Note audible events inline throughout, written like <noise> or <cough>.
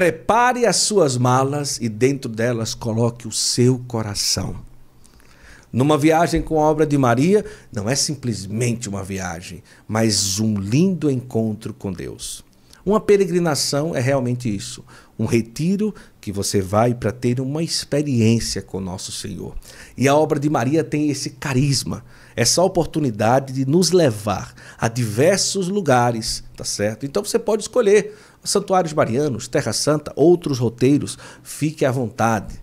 prepare as suas malas e dentro delas coloque o seu coração. Numa viagem com a obra de Maria, não é simplesmente uma viagem, mas um lindo encontro com Deus. Uma peregrinação é realmente isso, um retiro que você vai para ter uma experiência com nosso Senhor. E a obra de Maria tem esse carisma, essa oportunidade de nos levar a diversos lugares, tá certo? Então você pode escolher santuários marianos, Terra Santa, outros roteiros, fique à vontade.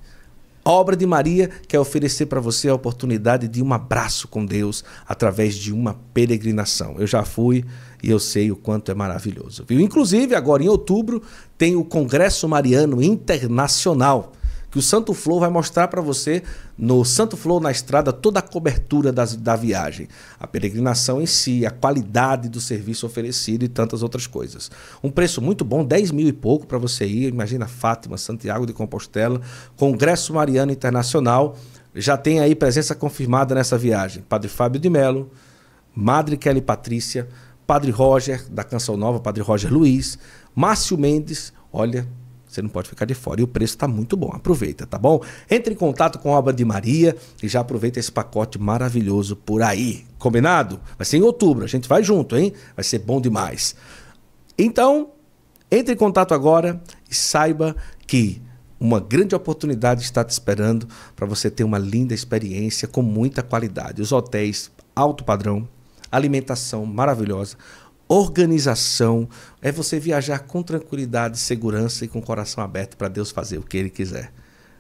A obra de Maria quer oferecer para você a oportunidade de um abraço com Deus através de uma peregrinação. Eu já fui e eu sei o quanto é maravilhoso. Viu? Inclusive, agora em outubro, tem o Congresso Mariano Internacional, que o Santo Flow vai mostrar para você no Santo Flow na estrada toda a cobertura das, da viagem, a peregrinação em si, a qualidade do serviço oferecido e tantas outras coisas. Um preço muito bom, 10 mil e pouco para você ir. Imagina Fátima, Santiago de Compostela, Congresso Mariano Internacional. Já tem aí presença confirmada nessa viagem. Padre Fábio de Melo, Madre Kelly Patrícia, Padre Roger, da Canção Nova, Padre Roger Luiz, Márcio Mendes, olha, você não pode ficar de fora. E o preço está muito bom. Aproveita, tá bom? Entre em contato com a Obra de Maria e já aproveita esse pacote maravilhoso por aí. Combinado? Vai ser em outubro. A gente vai junto, hein? Vai ser bom demais. Então, entre em contato agora e saiba que uma grande oportunidade está te esperando para você ter uma linda experiência com muita qualidade. Os hotéis alto padrão alimentação maravilhosa, organização, é você viajar com tranquilidade, segurança e com o coração aberto para Deus fazer o que Ele quiser.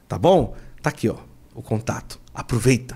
Tá bom? Tá aqui, ó, o contato. Aproveita.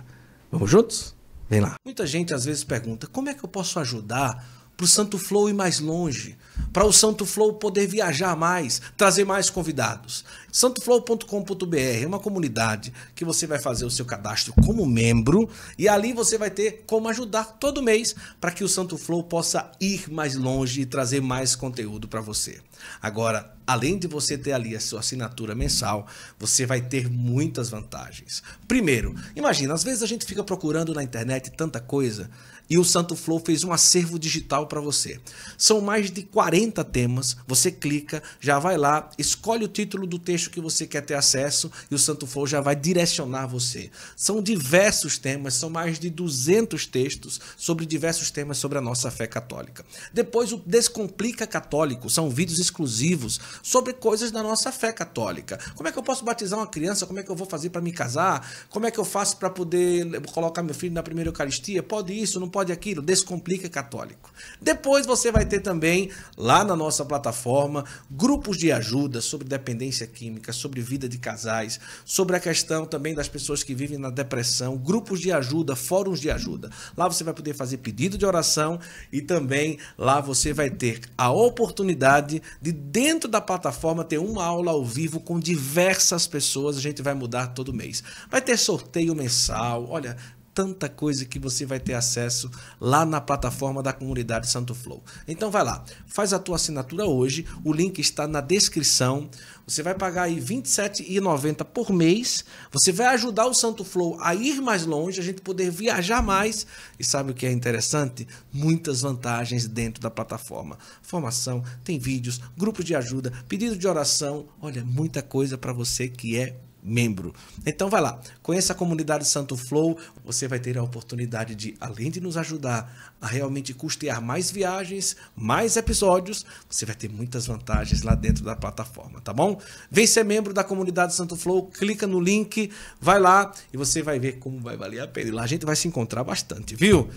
Vamos juntos? Vem lá. Muita gente às vezes pergunta: como é que eu posso ajudar para o Santo Flow ir mais longe, para o Santo Flow poder viajar mais, trazer mais convidados. santoflow.com.br é uma comunidade que você vai fazer o seu cadastro como membro e ali você vai ter como ajudar todo mês para que o Santo Flow possa ir mais longe e trazer mais conteúdo para você. Agora, além de você ter ali a sua assinatura mensal, você vai ter muitas vantagens. Primeiro, imagina, às vezes a gente fica procurando na internet tanta coisa e o Santo Flow fez um acervo digital para você. São mais de 40 temas, você clica, já vai lá, escolhe o título do texto que você quer ter acesso e o Santo Flow já vai direcionar você. São diversos temas, são mais de 200 textos sobre diversos temas sobre a nossa fé católica. Depois o Descomplica Católico, são vídeos exclusivos sobre coisas da nossa fé católica. Como é que eu posso batizar uma criança? Como é que eu vou fazer para me casar? Como é que eu faço para poder colocar meu filho na primeira Eucaristia? Pode isso, não pode pode aquilo, descomplica católico. Depois você vai ter também lá na nossa plataforma grupos de ajuda sobre dependência química, sobre vida de casais, sobre a questão também das pessoas que vivem na depressão, grupos de ajuda, fóruns de ajuda. Lá você vai poder fazer pedido de oração e também lá você vai ter a oportunidade de dentro da plataforma ter uma aula ao vivo com diversas pessoas, a gente vai mudar todo mês. Vai ter sorteio mensal. Olha, tanta coisa que você vai ter acesso lá na plataforma da comunidade Santo Flow. Então vai lá, faz a tua assinatura hoje, o link está na descrição. Você vai pagar aí R$ 27,90 por mês. Você vai ajudar o Santo Flow a ir mais longe, a gente poder viajar mais. E sabe o que é interessante? Muitas vantagens dentro da plataforma. Formação, tem vídeos, grupos de ajuda, pedido de oração. Olha, muita coisa para você que é membro. Então vai lá, conheça a comunidade Santo Flow, você vai ter a oportunidade de, além de nos ajudar a realmente custear mais viagens, mais episódios, você vai ter muitas vantagens lá dentro da plataforma, tá bom? Vem ser membro da comunidade Santo Flow, clica no link, vai lá e você vai ver como vai valer a pena. E lá a gente vai se encontrar bastante, viu?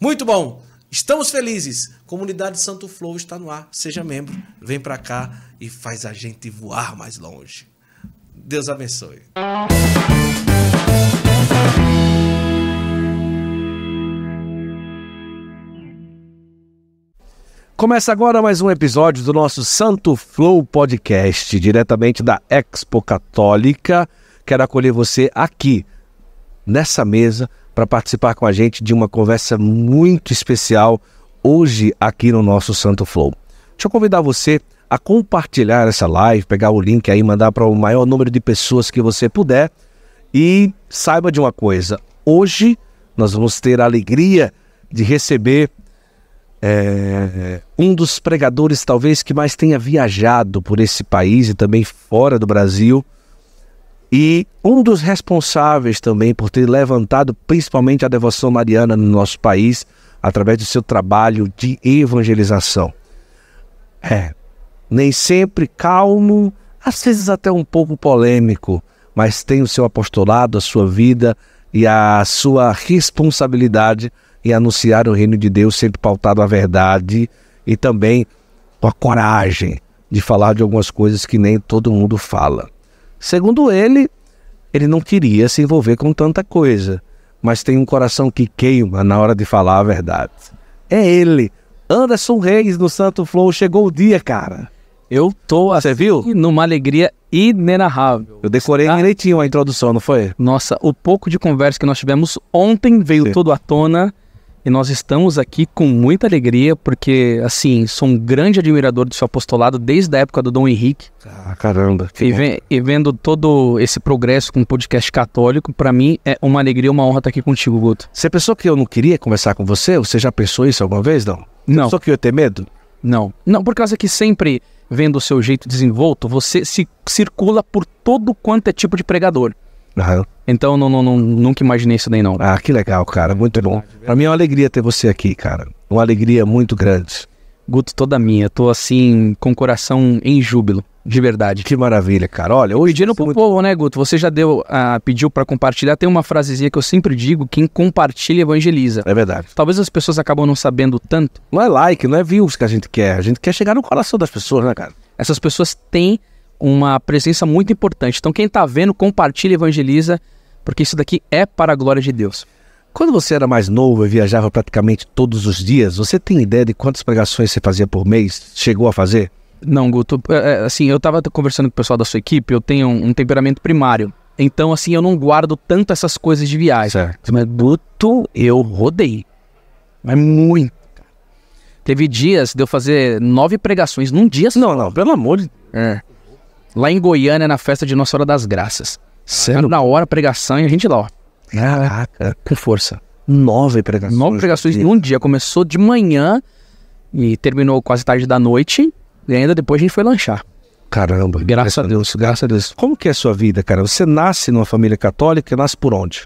Muito bom! Estamos felizes. Comunidade Santo Flow está no ar. Seja membro, vem para cá e faz a gente voar mais longe. Deus abençoe. Começa agora mais um episódio do nosso Santo Flow Podcast, diretamente da Expo Católica. Quero acolher você aqui, nessa mesa, para participar com a gente de uma conversa muito especial hoje aqui no nosso Santo Flow. Deixa eu convidar você a compartilhar essa live, pegar o link aí, mandar para o maior número de pessoas que você puder. E saiba de uma coisa: hoje nós vamos ter a alegria de receber é, um dos pregadores, talvez, que mais tenha viajado por esse país e também fora do Brasil. E um dos responsáveis também por ter levantado principalmente a devoção mariana no nosso país através do seu trabalho de evangelização. É, nem sempre calmo, às vezes até um pouco polêmico, mas tem o seu apostolado, a sua vida e a sua responsabilidade em anunciar o reino de Deus, sempre pautado à verdade e também com a coragem de falar de algumas coisas que nem todo mundo fala. Segundo ele, ele não queria se envolver com tanta coisa, mas tem um coração que queima na hora de falar a verdade. É ele, Anderson Reis no Santo Flow. Chegou o dia, cara. Eu tô assim Você assim, viu? numa alegria inenarrável. Eu decorei tá? direitinho a introdução, não foi? Nossa, o pouco de conversa que nós tivemos ontem veio Sim. todo à tona. E nós estamos aqui com muita alegria, porque, assim, sou um grande admirador do seu apostolado desde a época do Dom Henrique. Ah, caramba. E, ve e, vendo todo esse progresso com o podcast católico, para mim é uma alegria, uma honra estar tá aqui contigo, Guto. Você pensou que eu não queria conversar com você? Você já pensou isso alguma vez, não? Você não. Só que eu ia ter medo? Não. Não, por causa que sempre vendo o seu jeito desenvolto, você se circula por todo quanto é tipo de pregador. Uhum. Então, não, não, não, nunca imaginei isso nem não. Ah, que legal, cara. Muito bom. Para mim é uma alegria ter você aqui, cara. Uma alegria muito grande. Guto, toda minha. Eu tô assim, com o coração em júbilo. De verdade. Que maravilha, cara. Olha, hoje. Pedindo pro muito... povo, né, Guto? Você já deu, ah, pediu para compartilhar. Tem uma frasezinha que eu sempre digo: quem compartilha evangeliza. É verdade. Talvez as pessoas acabam não sabendo tanto. Não é like, não é views que a gente quer. A gente quer chegar no coração das pessoas, né, cara? Essas pessoas têm uma presença muito importante. Então, quem tá vendo, compartilha evangeliza, porque isso daqui é para a glória de Deus. Quando você era mais novo e viajava praticamente todos os dias, você tem ideia de quantas pregações você fazia por mês? Chegou a fazer? Não, Guto. É, é, assim, eu tava conversando com o pessoal da sua equipe, eu tenho um, um temperamento primário. Então, assim, eu não guardo tanto essas coisas de viagem. Certo. Mas, Guto, eu rodei. Mas muito. Teve dias de eu fazer nove pregações num dia só. Não, não, pelo amor de é. Lá em Goiânia, na festa de Nossa hora das Graças. Sério? Tá na hora, pregação e a gente lá, ó. Caraca. Com força. Nove pregações. Nove pregações em um dia. Começou de manhã e terminou quase tarde da noite. E ainda depois a gente foi lanchar. Caramba. Graças a Deus, graças a Deus. Como que é a sua vida, cara? Você nasce numa família católica, nasce por onde?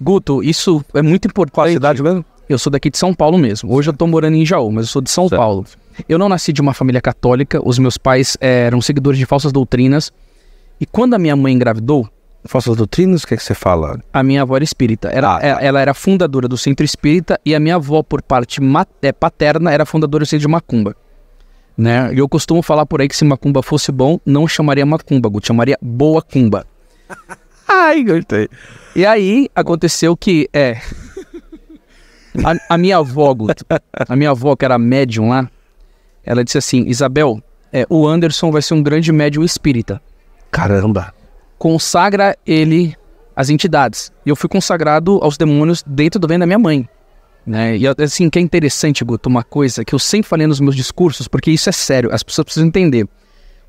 Guto, isso é muito importante. Qual a cidade mesmo? Eu sou daqui de São Paulo mesmo. Hoje eu tô morando em Jaú, mas eu sou de São certo. Paulo. Eu não nasci de uma família católica, os meus pais eh, eram seguidores de falsas doutrinas. E quando a minha mãe engravidou. Falsas doutrinas? O que, é que você fala? A minha avó era espírita. Era, ah, tá. eh, Ela era fundadora do centro espírita e a minha avó, por parte eh, paterna, era fundadora do centro de macumba né? E eu costumo falar por aí que se macumba fosse bom, não chamaria macumba, Guto, chamaria boa cumba. <laughs> Ai, gostei. E aí aconteceu que, é... A, a minha avó, a minha avó que era médium lá, ela disse assim, Isabel, é, o Anderson vai ser um grande médium espírita. Caramba. Consagra ele às entidades. E eu fui consagrado aos demônios dentro do ventre da minha mãe. Né? E assim, que é interessante, Guto, uma coisa que eu sempre falei nos meus discursos, porque isso é sério, as pessoas precisam entender.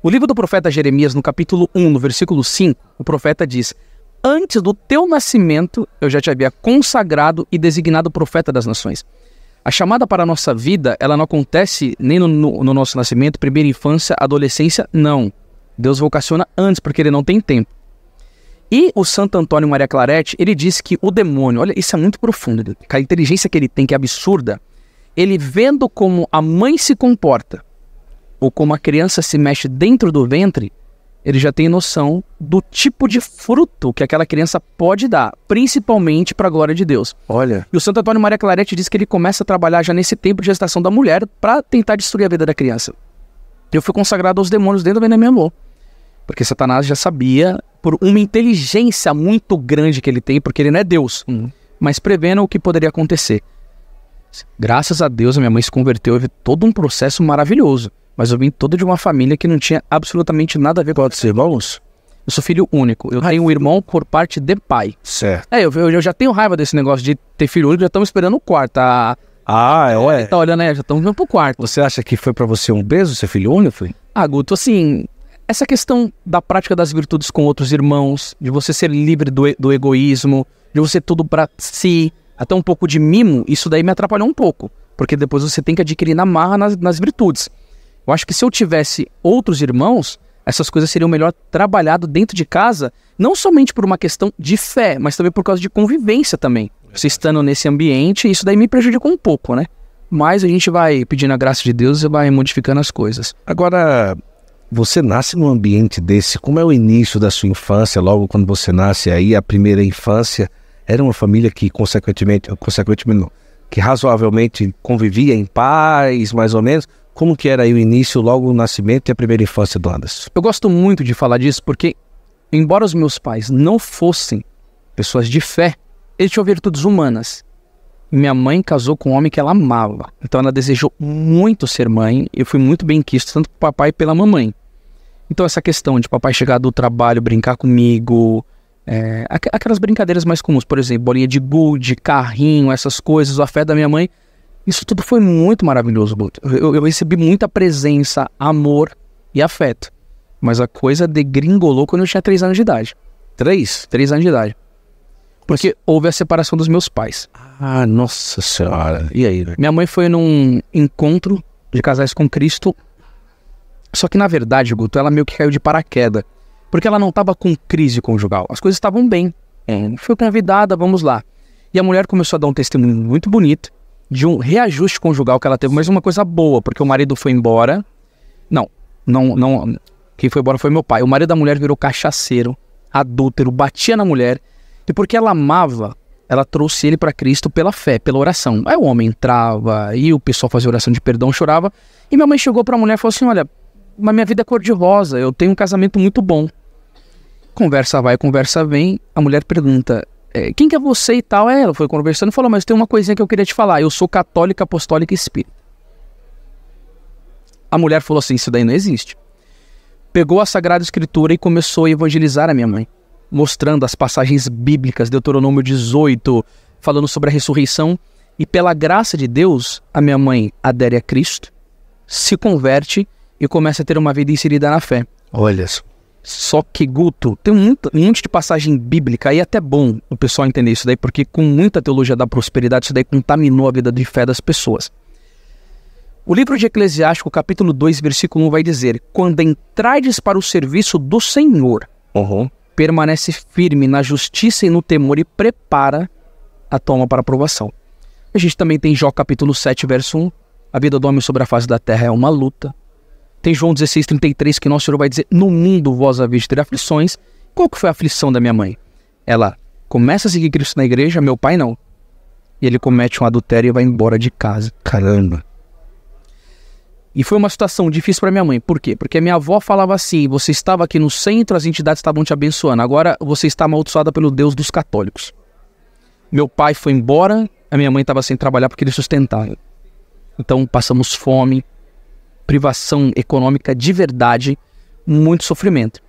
O livro do profeta Jeremias, no capítulo 1, no versículo 5, o profeta diz: Antes do teu nascimento, eu já te havia consagrado e designado profeta das nações. A chamada para a nossa vida, ela não acontece nem no, no, no nosso nascimento, primeira infância, adolescência, não. Deus vocaciona antes, porque ele não tem tempo. E o Santo Antônio Maria Claret, ele disse que o demônio, olha, isso é muito profundo, com a inteligência que ele tem, que é absurda, ele vendo como a mãe se comporta, ou como a criança se mexe dentro do ventre, ele já tem noção do tipo de fruto que aquela criança pode dar, principalmente para a glória de Deus. Olha. E o Santo Antônio Maria Claret diz que ele começa a trabalhar já nesse tempo de gestação da mulher para tentar destruir a vida da criança. Eu fui consagrado aos demônios dentro da minha mão. Porque Satanás já sabia, por uma inteligência muito grande que ele tem, porque ele não é Deus, uhum. mas prevendo o que poderia acontecer. Graças a Deus, a minha mãe se converteu, houve todo um processo maravilhoso. Mas eu vim toda de uma família que não tinha absolutamente nada a ver com ser, irmãos. Eu sou filho único. Eu Ai, tenho um irmão por parte de pai. Certo. É, eu, eu, já tenho raiva desse negócio de ter filho único, já estamos esperando o quarto. A, ah, é, é ué. Tá olhando aí, né, já estamos indo pro quarto. Você acha que foi para você um beijo ser filho único? Ah, Guto, assim, essa questão da prática das virtudes com outros irmãos, de você ser livre do, do egoísmo, de você tudo para si, até um pouco de mimo, isso daí me atrapalhou um pouco, porque depois você tem que adquirir na marra nas, nas virtudes. Eu acho que se eu tivesse outros irmãos, essas coisas seriam melhor trabalhado dentro de casa, não somente por uma questão de fé, mas também por causa de convivência também. Você estando nesse ambiente, isso daí me prejudicou um pouco, né? Mas a gente vai pedindo a graça de Deus e vai modificando as coisas. Agora, você nasce num ambiente desse, como é o início da sua infância, logo quando você nasce aí, a primeira infância, era uma família que consequentemente, consequentemente não, que razoavelmente convivia em paz, mais ou menos. Como que era aí o início, logo o nascimento e a primeira infância do Anderson? Eu gosto muito de falar disso porque, embora os meus pais não fossem pessoas de fé, eles tinham virtudes humanas. Minha mãe casou com um homem que ela amava, então ela desejou muito ser mãe. Eu fui muito bem quisto, tanto pelo papai e pela mamãe. Então, essa questão de papai chegar do trabalho, brincar comigo, é, aquelas brincadeiras mais comuns, por exemplo, bolinha de gude, carrinho, essas coisas, o afeto da minha mãe, isso tudo foi muito maravilhoso, Guto. Eu, eu recebi muita presença, amor e afeto. Mas a coisa degringolou quando eu tinha 3 anos de idade. 3? 3 anos de idade. Porque houve a separação dos meus pais. Ah, nossa senhora. E aí? Né? Minha mãe foi num encontro de casais com Cristo só que na verdade, Guto, ela meio que caiu de paraquedas, porque ela não estava com crise conjugal, as coisas estavam bem. É, foi convidada, vamos lá. E a mulher começou a dar um testemunho muito bonito de um reajuste conjugal que ela teve, mas uma coisa boa, porque o marido foi embora. Não, não, não. Quem foi embora foi meu pai. O marido da mulher virou cachaceiro, adúltero, batia na mulher. E porque ela amava, ela trouxe ele para Cristo pela fé, pela oração. Aí o homem entrava, e o pessoal fazia oração de perdão, chorava. E minha mãe chegou para a mulher e falou assim: Olha, mas minha vida é cor-de-rosa, eu tenho um casamento muito bom. Conversa vai, conversa vem, a mulher pergunta, é, quem que é você e tal? ela foi conversando e falou, mas tem uma coisinha que eu queria te falar, eu sou católica, apostólica e espírita. A mulher falou assim, isso daí não existe. Pegou a Sagrada Escritura e começou a evangelizar a minha mãe, mostrando as passagens bíblicas, Deuteronômio 18, falando sobre a ressurreição. E pela graça de Deus, a minha mãe adere a Cristo, se converte e começa a ter uma vida inserida na fé. Olha só. Só que, Guto, tem um, monte de passagem bíblica, e é até bom o pessoal entender isso daí, porque com muita teologia da prosperidade, isso daí contaminou a vida de fé das pessoas. O livro de Eclesiástico, capítulo 2, versículo 1, vai dizer: Quando entrades para o serviço do Senhor, uhum. permanece firme na justiça e no temor e prepara a toma para a aprovação. A gente também tem Jó, capítulo 7, verso 1. A vida do homem sobre a face da terra é uma luta, tem João 16, 33, que nosso Senhor vai dizer: No mundo vós haveis ter aflições. Qual que foi a aflição da minha mãe? Ela começa a seguir Cristo na igreja, meu pai não. E ele comete um adultério e vai embora de casa. Caramba. E foi uma situação difícil para minha mãe. Por quê? Porque minha avó falava assim: você estava aqui no centro, as entidades estavam te abençoando. Agora você está amaldiçoada pelo Deus dos católicos. Meu pai foi embora, a minha mãe estava sem trabalhar porque ele sustentava. Então passamos fome, privação econômica de verdade, muito sofrimento.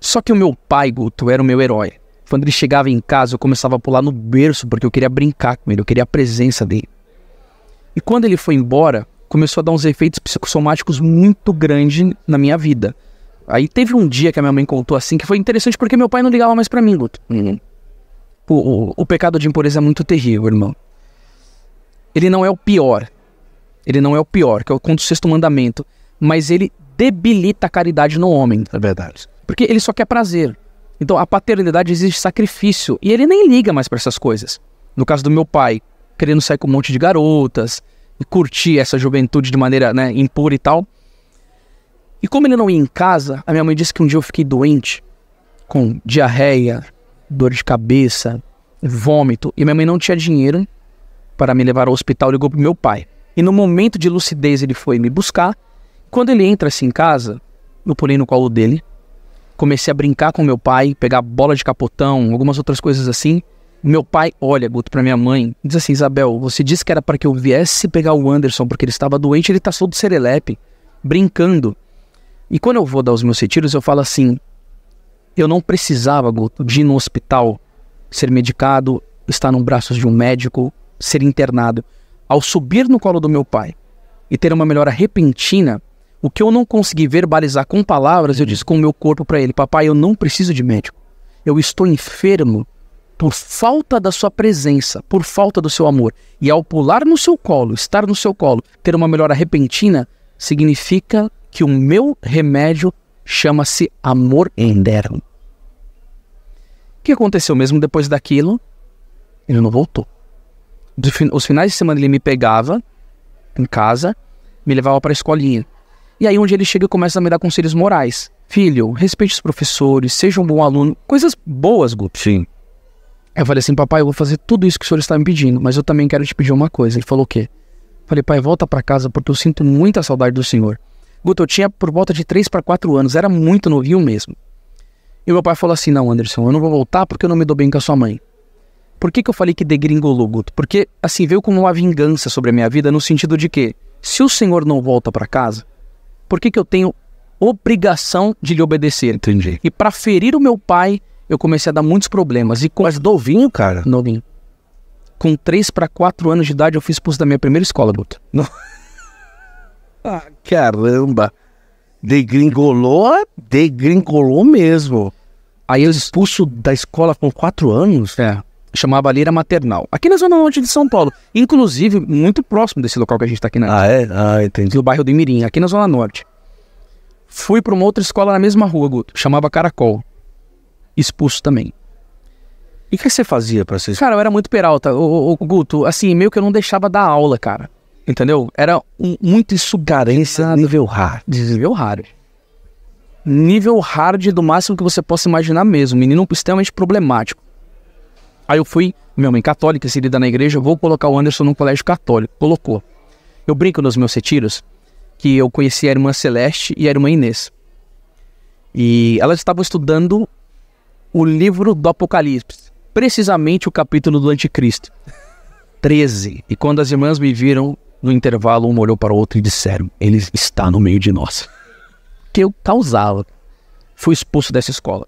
Só que o meu pai, Guto, era o meu herói. Quando ele chegava em casa, eu começava a pular no berço porque eu queria brincar com ele, eu queria a presença dele. E quando ele foi embora, começou a dar uns efeitos psicossomáticos muito grandes na minha vida. Aí teve um dia que a minha mãe contou assim que foi interessante porque meu pai não ligava mais para mim, Guto. O, o, o pecado de impureza é muito terrível, irmão. Ele não é o pior, ele não é o pior, que é o contra o sexto mandamento. Mas ele debilita a caridade no homem. É verdade. Porque ele só quer prazer. Então a paternidade exige sacrifício. E ele nem liga mais para essas coisas. No caso do meu pai, querendo sair com um monte de garotas e curtir essa juventude de maneira né, impura e tal. E como ele não ia em casa, a minha mãe disse que um dia eu fiquei doente, com diarreia, dor de cabeça, vômito, e minha mãe não tinha dinheiro para me levar ao hospital, ligou pro meu pai. E no momento de lucidez ele foi me buscar. Quando ele entra assim em casa, eu pulei no colo dele. Comecei a brincar com meu pai, pegar bola de capotão, algumas outras coisas assim. Meu pai olha, Guto, para minha mãe, diz assim: Isabel, você disse que era para que eu viesse pegar o Anderson porque ele estava doente, ele tá todo serelepe, brincando. E quando eu vou dar os meus retiros, eu falo assim: eu não precisava, Guto, de ir no hospital, ser medicado, estar nos braços de um médico, ser internado ao subir no colo do meu pai e ter uma melhora repentina, o que eu não consegui verbalizar com palavras, eu disse com o meu corpo para ele: Papai, eu não preciso de médico. Eu estou enfermo por falta da sua presença, por falta do seu amor. E ao pular no seu colo, estar no seu colo, ter uma melhora repentina, significa que o meu remédio chama-se amor eterno. O que aconteceu mesmo depois daquilo? Ele não voltou os finais de semana ele me pegava em casa, me levava para a escolinha. E aí onde ele chega e começa a me dar conselhos morais. Filho, respeite os professores, seja um bom aluno, coisas boas, Guto. Sim. Eu falei assim, papai, eu vou fazer tudo isso que o senhor está me pedindo, mas eu também quero te pedir uma coisa. Ele falou o quê? Falei, pai, volta para casa porque eu sinto muita saudade do senhor. Guto, eu tinha por volta de 3 para 4 anos, era muito novinho mesmo. E meu pai falou assim: Não, Anderson, eu não vou voltar porque eu não me dou bem com a sua mãe. Por que, que eu falei que degringolou, Guto? Porque, assim, veio como uma vingança sobre a minha vida, no sentido de que, se o senhor não volta para casa, por que, que eu tenho obrigação de lhe obedecer? Entendi. E para ferir o meu pai, eu comecei a dar muitos problemas. E com... Mas novinho, cara? Novinho. Com 3 para 4 anos de idade, eu fui expulso da minha primeira escola, Guto. No... <laughs> ah, caramba. Degringolou, é degringolou mesmo. Aí eu expulso da escola com 4 anos? É chamava Lira Maternal, aqui na Zona Norte de São Paulo. Inclusive, muito próximo desse local que a gente está aqui na. Ah, é? Ah, entendi. Do bairro do Imirim, aqui na Zona Norte. Fui para uma outra escola na mesma rua, Guto, chamava Caracol. Expulso também. E o que você fazia para ser Cara, eu era muito peralta. O, o, o, Guto, assim, meio que eu não deixava dar aula, cara. Entendeu? Era um, muito isso. nível hard. Nível hard. Nível hard do máximo que você possa imaginar mesmo. Menino extremamente problemático. Aí eu fui, minha mãe católica, inserida na igreja, vou colocar o Anderson num colégio católico. Colocou. Eu brinco nos meus retiros que eu conheci a irmã Celeste e a irmã Inês. E elas estavam estudando o livro do Apocalipse, precisamente o capítulo do Anticristo, 13. <laughs> E quando as irmãs me viram no intervalo, uma olhou para a outra e disseram: Ele está no meio de nós. <laughs> Que eu causava. Fui expulso dessa escola.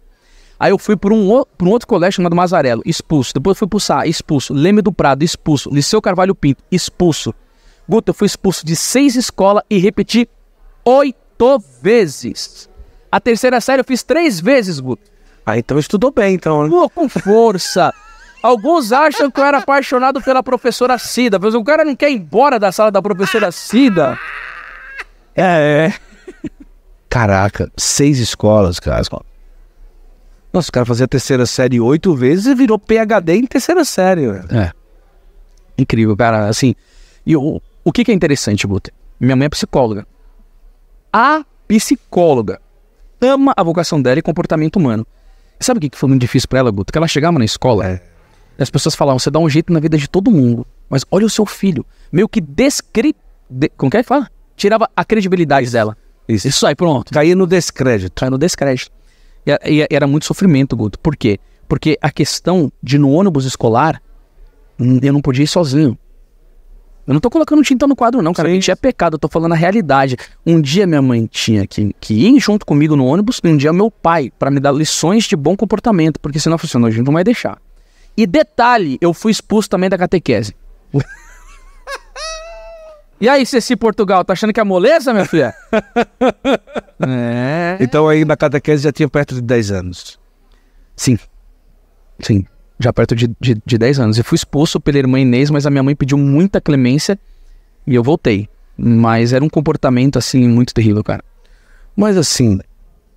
Aí eu fui por um, um outro colégio chamado Mazarelo, expulso. Depois fui para o Sá, expulso. Leme do Prado, expulso. Liceu Carvalho Pinto, expulso. Guto, eu fui expulso de seis escolas e repeti oito vezes. A terceira série eu fiz três vezes, Guto. Ah, então estudou bem, então, né? Pô, com força. Alguns acham que eu era apaixonado pela professora Cida, mas o cara não quer ir embora da sala da professora Cida. É, é. Caraca, seis escolas, cara. Nossa, o cara fazia terceira série oito vezes e virou PHD em terceira série. É. Incrível, cara. Assim, e o, o que, que é interessante, Buter? Minha mãe é psicóloga. A psicóloga ama a vocação dela e comportamento humano. sabe o que, que foi muito difícil para ela, Guto? Que ela chegava na escola é. e as pessoas falavam, você dá um jeito na vida de todo mundo, mas olha o seu filho. Meio que descre... De... Como é que fala? Tirava a credibilidade dela. Isso. Isso aí, pronto. Caía no descrédito. Caía no descrédito. E, era muito sofrimento, Guto. Por quê? Porque a questão de no ônibus escolar, hum, eu não podia ir sozinho. Eu não tô colocando tinta no quadro, não, cara. Tinha é pecado, eu tô falando a realidade. Um dia minha mãe tinha que, que ir junto comigo no ônibus, e um dia meu pai, para me dar lições de bom comportamento, porque senão funcionou, assim, a gente não vai deixar. E detalhe, eu fui expulso também da catequese. E aí, Ceci Portugal, tá achando que é moleza, minha filha? <laughs> é. Então aí na catequese já tinha perto de 10 anos. Sim. Sim. Já perto de, de, de 10 anos. Eu fui expulso pela irmã Inês, mas a minha mãe pediu muita clemência e eu voltei. Mas era um comportamento, assim, muito terrível, cara. Mas assim,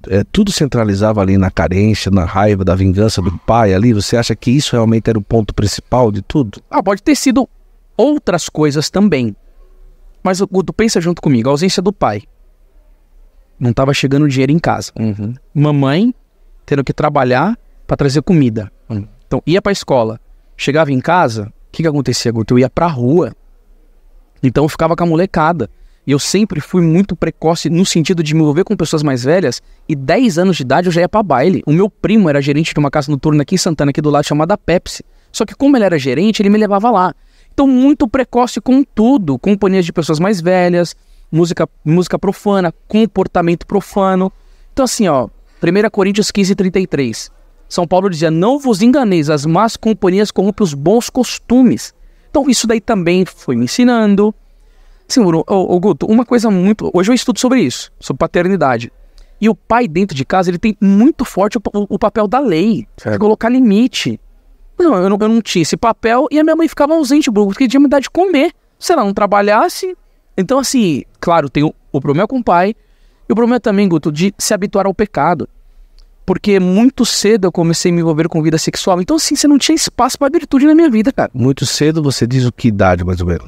é, tudo centralizava ali na carência, na raiva, da vingança do pai ali. Você acha que isso realmente era o ponto principal de tudo? Ah, pode ter sido outras coisas também. Mas, Guto, pensa junto comigo, a ausência do pai. Não estava chegando dinheiro em casa. Uhum. Mamãe tendo que trabalhar para trazer comida. Uhum. Então, ia para a escola. Chegava em casa, o que, que acontecia, Guto? Eu ia para a rua. Então, eu ficava com a molecada. E eu sempre fui muito precoce no sentido de me envolver com pessoas mais velhas. E 10 anos de idade eu já ia para baile. O meu primo era gerente de uma casa noturna aqui em Santana, aqui do lado, chamada Pepsi. Só que como ele era gerente, ele me levava lá. Então, muito precoce com tudo. Companhias de pessoas mais velhas, música, música profana, comportamento profano. Então, assim, ó, 1 Coríntios 15, 33. São Paulo dizia: Não vos enganeis, as más companhias corrompem os bons costumes. Então, isso daí também foi me ensinando. Sim, o, Guto, uma coisa muito. Hoje eu estudo sobre isso, sobre paternidade. E o pai dentro de casa, ele tem muito forte o, o papel da lei, de colocar limite. Não, eu não, eu não tinha esse papel e a minha mãe ficava ausente, porque tinha me dar de comer. Se ela não trabalhasse. Então, assim, claro, tem o, o problema com o pai e o problema também, Guto, de se habituar ao pecado. Porque muito cedo eu comecei a me envolver com vida sexual. Então, assim, você não tinha espaço para virtude na minha vida, cara. Muito cedo você diz o que idade, mais ou menos?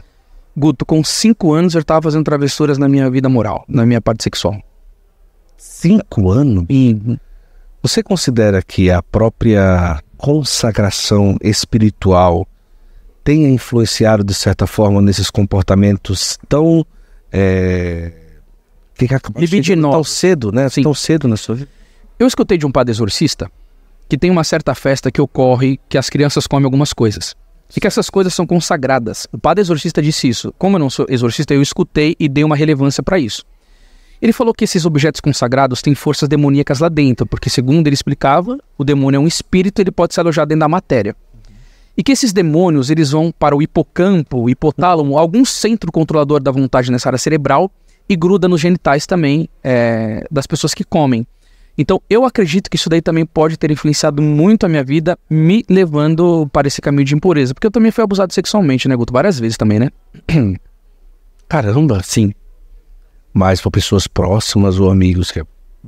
Guto, com cinco anos eu estava fazendo travessuras na minha vida moral, na minha parte sexual. Cinco anos? E... Você considera que a própria consagração espiritual tenha influenciado de certa forma nesses comportamentos tão é, que tão cedo, né? Sim. Tão cedo na sua vida. Eu escutei de um padre exorcista que tem uma certa festa que ocorre que as crianças comem algumas coisas. E que essas coisas são consagradas. O padre exorcista disse isso. Como eu não sou exorcista, eu escutei e dei uma relevância para isso. Ele falou que esses objetos consagrados têm forças demoníacas lá dentro, porque, segundo ele explicava, o demônio é um espírito e ele pode se alojar dentro da matéria. E que esses demônios eles vão para o hipocampo, o hipotálamo, algum centro controlador da vontade nessa área cerebral e gruda nos genitais também é, das pessoas que comem. Então, eu acredito que isso daí também pode ter influenciado muito a minha vida, me levando para esse caminho de impureza. Porque eu também fui abusado sexualmente, né, Guto? Várias vezes também, né? Caramba, sim mas para pessoas próximas ou amigos que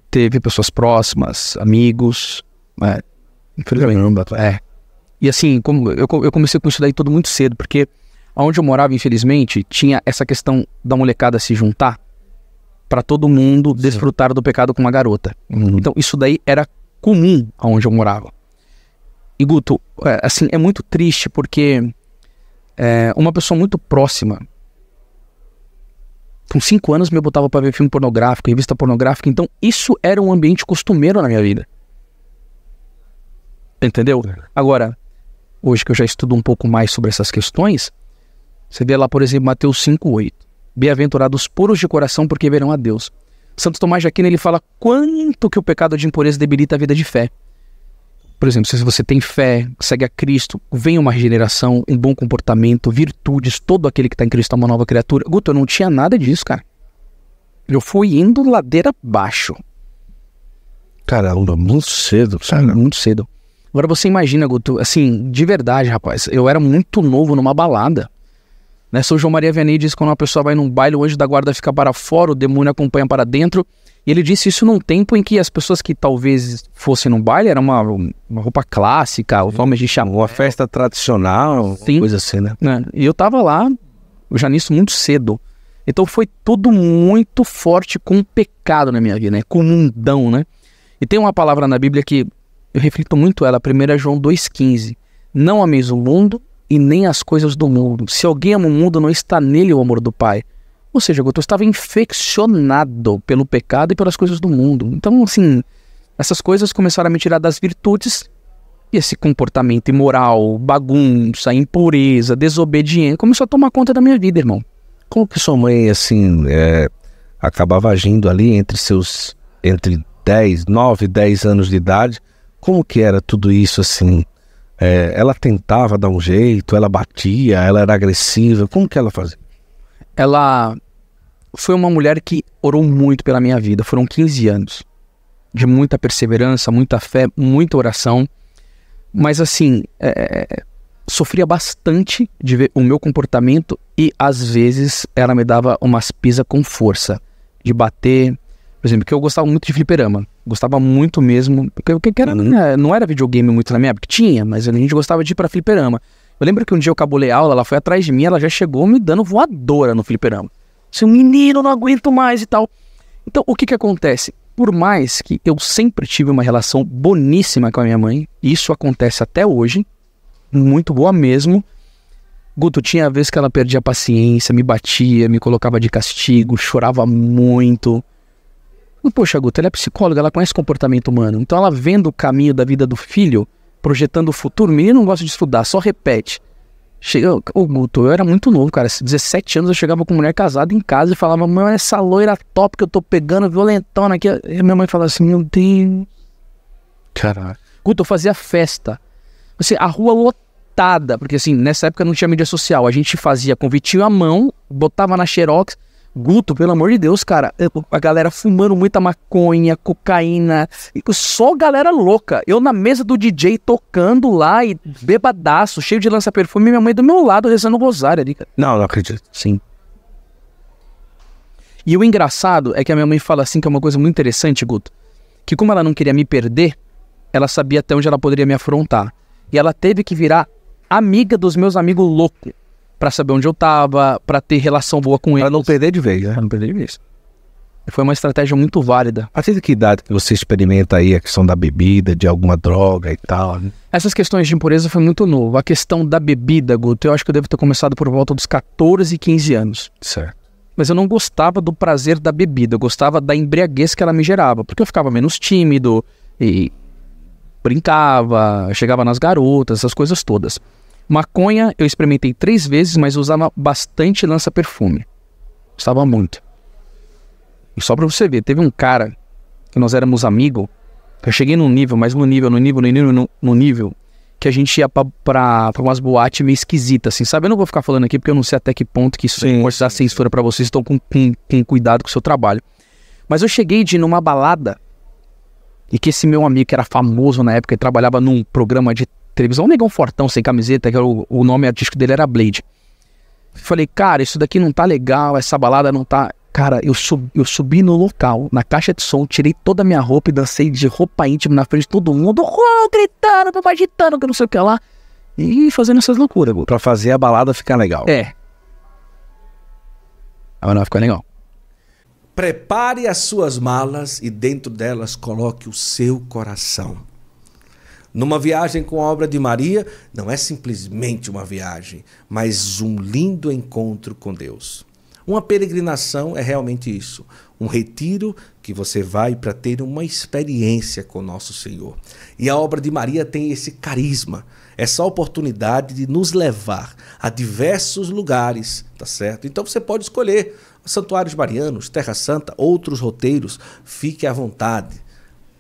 teve pessoas próximas, amigos, né? Infelizmente. É. E assim, como eu, eu comecei com isso daí tudo muito cedo, porque onde eu morava, infelizmente, tinha essa questão da molecada se juntar para todo mundo Sim. desfrutar do pecado com uma garota. Uhum. Então, isso daí era comum aonde eu morava. E Guto, é, assim, é muito triste porque é, uma pessoa muito próxima com 5 anos me botava para ver filme pornográfico, revista pornográfica, então isso era um ambiente costumeiro na minha vida. Entendeu? É. Agora, hoje que eu já estudo um pouco mais sobre essas questões, você vê lá, por exemplo, Mateus 5:8. Bem-aventurados puros de coração, porque verão a Deus. Santo Tomás de Aquino ele fala quanto que o pecado de impureza debilita a vida de fé. Por exemplo, se você tem fé, segue a Cristo, vem uma regeneração, um bom comportamento, virtudes, todo aquele que está em Cristo é uma nova criatura. Guto, eu não tinha nada disso, cara. Eu fui indo ladeira abaixo. Caramba, muito cedo. Cara. Muito cedo. Agora você imagina, Guto, assim, de verdade, rapaz, eu era muito novo numa balada. Né? São João Maria Vianney diz que quando uma pessoa vai num baile, o anjo da guarda fica para fora, o demônio acompanha para dentro. E ele disse isso num tempo em que as pessoas que talvez fossem no baile era uma, uma roupa clássica, o nome de chamou. Uma festa tradicional, Sim. coisa assim, né? É. E eu tava lá, já nisso muito cedo. Então foi tudo muito forte com um pecado na minha vida, né? Com mundão, né? E tem uma palavra na Bíblia que eu reflito muito ela, 1 João 2,15. Não ameis o mundo e nem as coisas do mundo. Se alguém ama o mundo, não está nele o amor do Pai. Ou seja, Guto, eu estava infeccionado pelo pecado e pelas coisas do mundo. Então, assim, essas coisas começaram a me tirar das virtudes e esse comportamento imoral, bagunça, impureza, desobediência, começou a tomar conta da minha vida, irmão. Como que sua mãe, assim, é, acabava agindo ali entre seus, entre 10, 9, 10 anos de idade? Como que era tudo isso, assim? É, ela tentava dar um jeito, ela batia, ela era agressiva, como que ela fazia? Ela foi uma mulher que orou muito pela minha vida. Foram 15 anos de muita perseverança, muita fé, muita oração. Mas assim, é, é, é, sofria bastante de ver o meu comportamento e às vezes ela me dava umas pisa com força de bater. Por exemplo, que eu gostava muito de fliperama. Gostava muito mesmo. Porque, que era, uhum. né, não era videogame muito na minha época. Tinha, mas a gente gostava de ir pra fliperama. Eu lembro que um dia eu cabulei aula, ela foi atrás de mim, ela já chegou me dando voadora no fliperama. Seu assim, menino, não aguento mais e tal. Então, o que que acontece? Por mais que eu sempre tive uma relação boníssima com a minha mãe, isso acontece até hoje, muito boa mesmo. Guto, tinha a vez que ela perdia a paciência, me batia, me colocava de castigo, chorava muito. Poxa, Guto, ela é psicóloga, ela conhece comportamento humano. Então ela vendo o caminho da vida do filho, projetando o futuro, o menino não gosta de estudar, só repete chegou o Guto, eu era muito novo, cara. 17 anos eu chegava com mulher casada em casa e falava, mãe, essa loira top que eu tô pegando, violentona aqui. E minha mãe falava assim, meu Deus. Caralho. Guto, eu fazia festa. Assim, a rua lotada, porque assim, nessa época não tinha mídia social. A gente fazia convite à mão, botava na xerox Guto, pelo amor de Deus, cara, a galera fumando muita maconha, cocaína, só galera louca. Eu na mesa do DJ tocando lá e bebadaço, cheio de lança-perfume, minha mãe do meu lado rezando rosário ali, cara. Não, não acredito. Sim. E o engraçado é que a minha mãe fala assim, que é uma coisa muito interessante, Guto, que como ela não queria me perder, ela sabia até onde ela poderia me afrontar. E ela teve que virar amiga dos meus amigos loucos para saber onde eu tava, para ter relação boa com eles. Pra não perder de vez, né? Pra não perder de vez. Foi uma estratégia muito válida. A partir de que idade você experimenta aí a questão da bebida, de alguma droga e tal? Né? Essas questões de impureza foi muito novo. A questão da bebida, Guto, eu acho que eu devo ter começado por volta dos 14, 15 anos. Certo. Mas eu não gostava do prazer da bebida, eu gostava da embriaguez que ela me gerava, porque eu ficava menos tímido e brincava, chegava nas garotas, essas coisas todas. Maconha eu experimentei três vezes, mas usava bastante lança-perfume. Gostava muito. E só pra você ver, teve um cara que nós éramos amigo. Eu cheguei num nível, mas no nível, no nível, no nível, no, no nível, que a gente ia pra, pra, pra umas boates meio esquisitas, assim, sabe? Eu não vou ficar falando aqui porque eu não sei até que ponto que isso vai pode dar censura para vocês, então com, com, com cuidado com o seu trabalho. Mas eu cheguei de ir numa balada e que esse meu amigo, que era famoso na época e trabalhava num programa de televisão, um negão fortão sem camiseta, que o, o nome artístico dele era Blade. Falei, cara, isso daqui não tá legal, essa balada não tá. Cara, eu, sub, eu subi no local, na caixa de som, tirei toda a minha roupa e dancei de roupa íntima na frente de todo mundo, oh, gritando, papai agitando, que não sei o que lá. E fazendo essas loucuras, Pra fazer a balada ficar legal. É. A balada ficar legal. Prepare as suas malas e dentro delas coloque o seu coração. Numa viagem com a obra de Maria, não é simplesmente uma viagem, mas um lindo encontro com Deus. Uma peregrinação é realmente isso, um retiro que você vai para ter uma experiência com nosso Senhor. E a obra de Maria tem esse carisma, essa oportunidade de nos levar a diversos lugares, tá certo? Então você pode escolher santuários marianos, Terra Santa, outros roteiros, fique à vontade.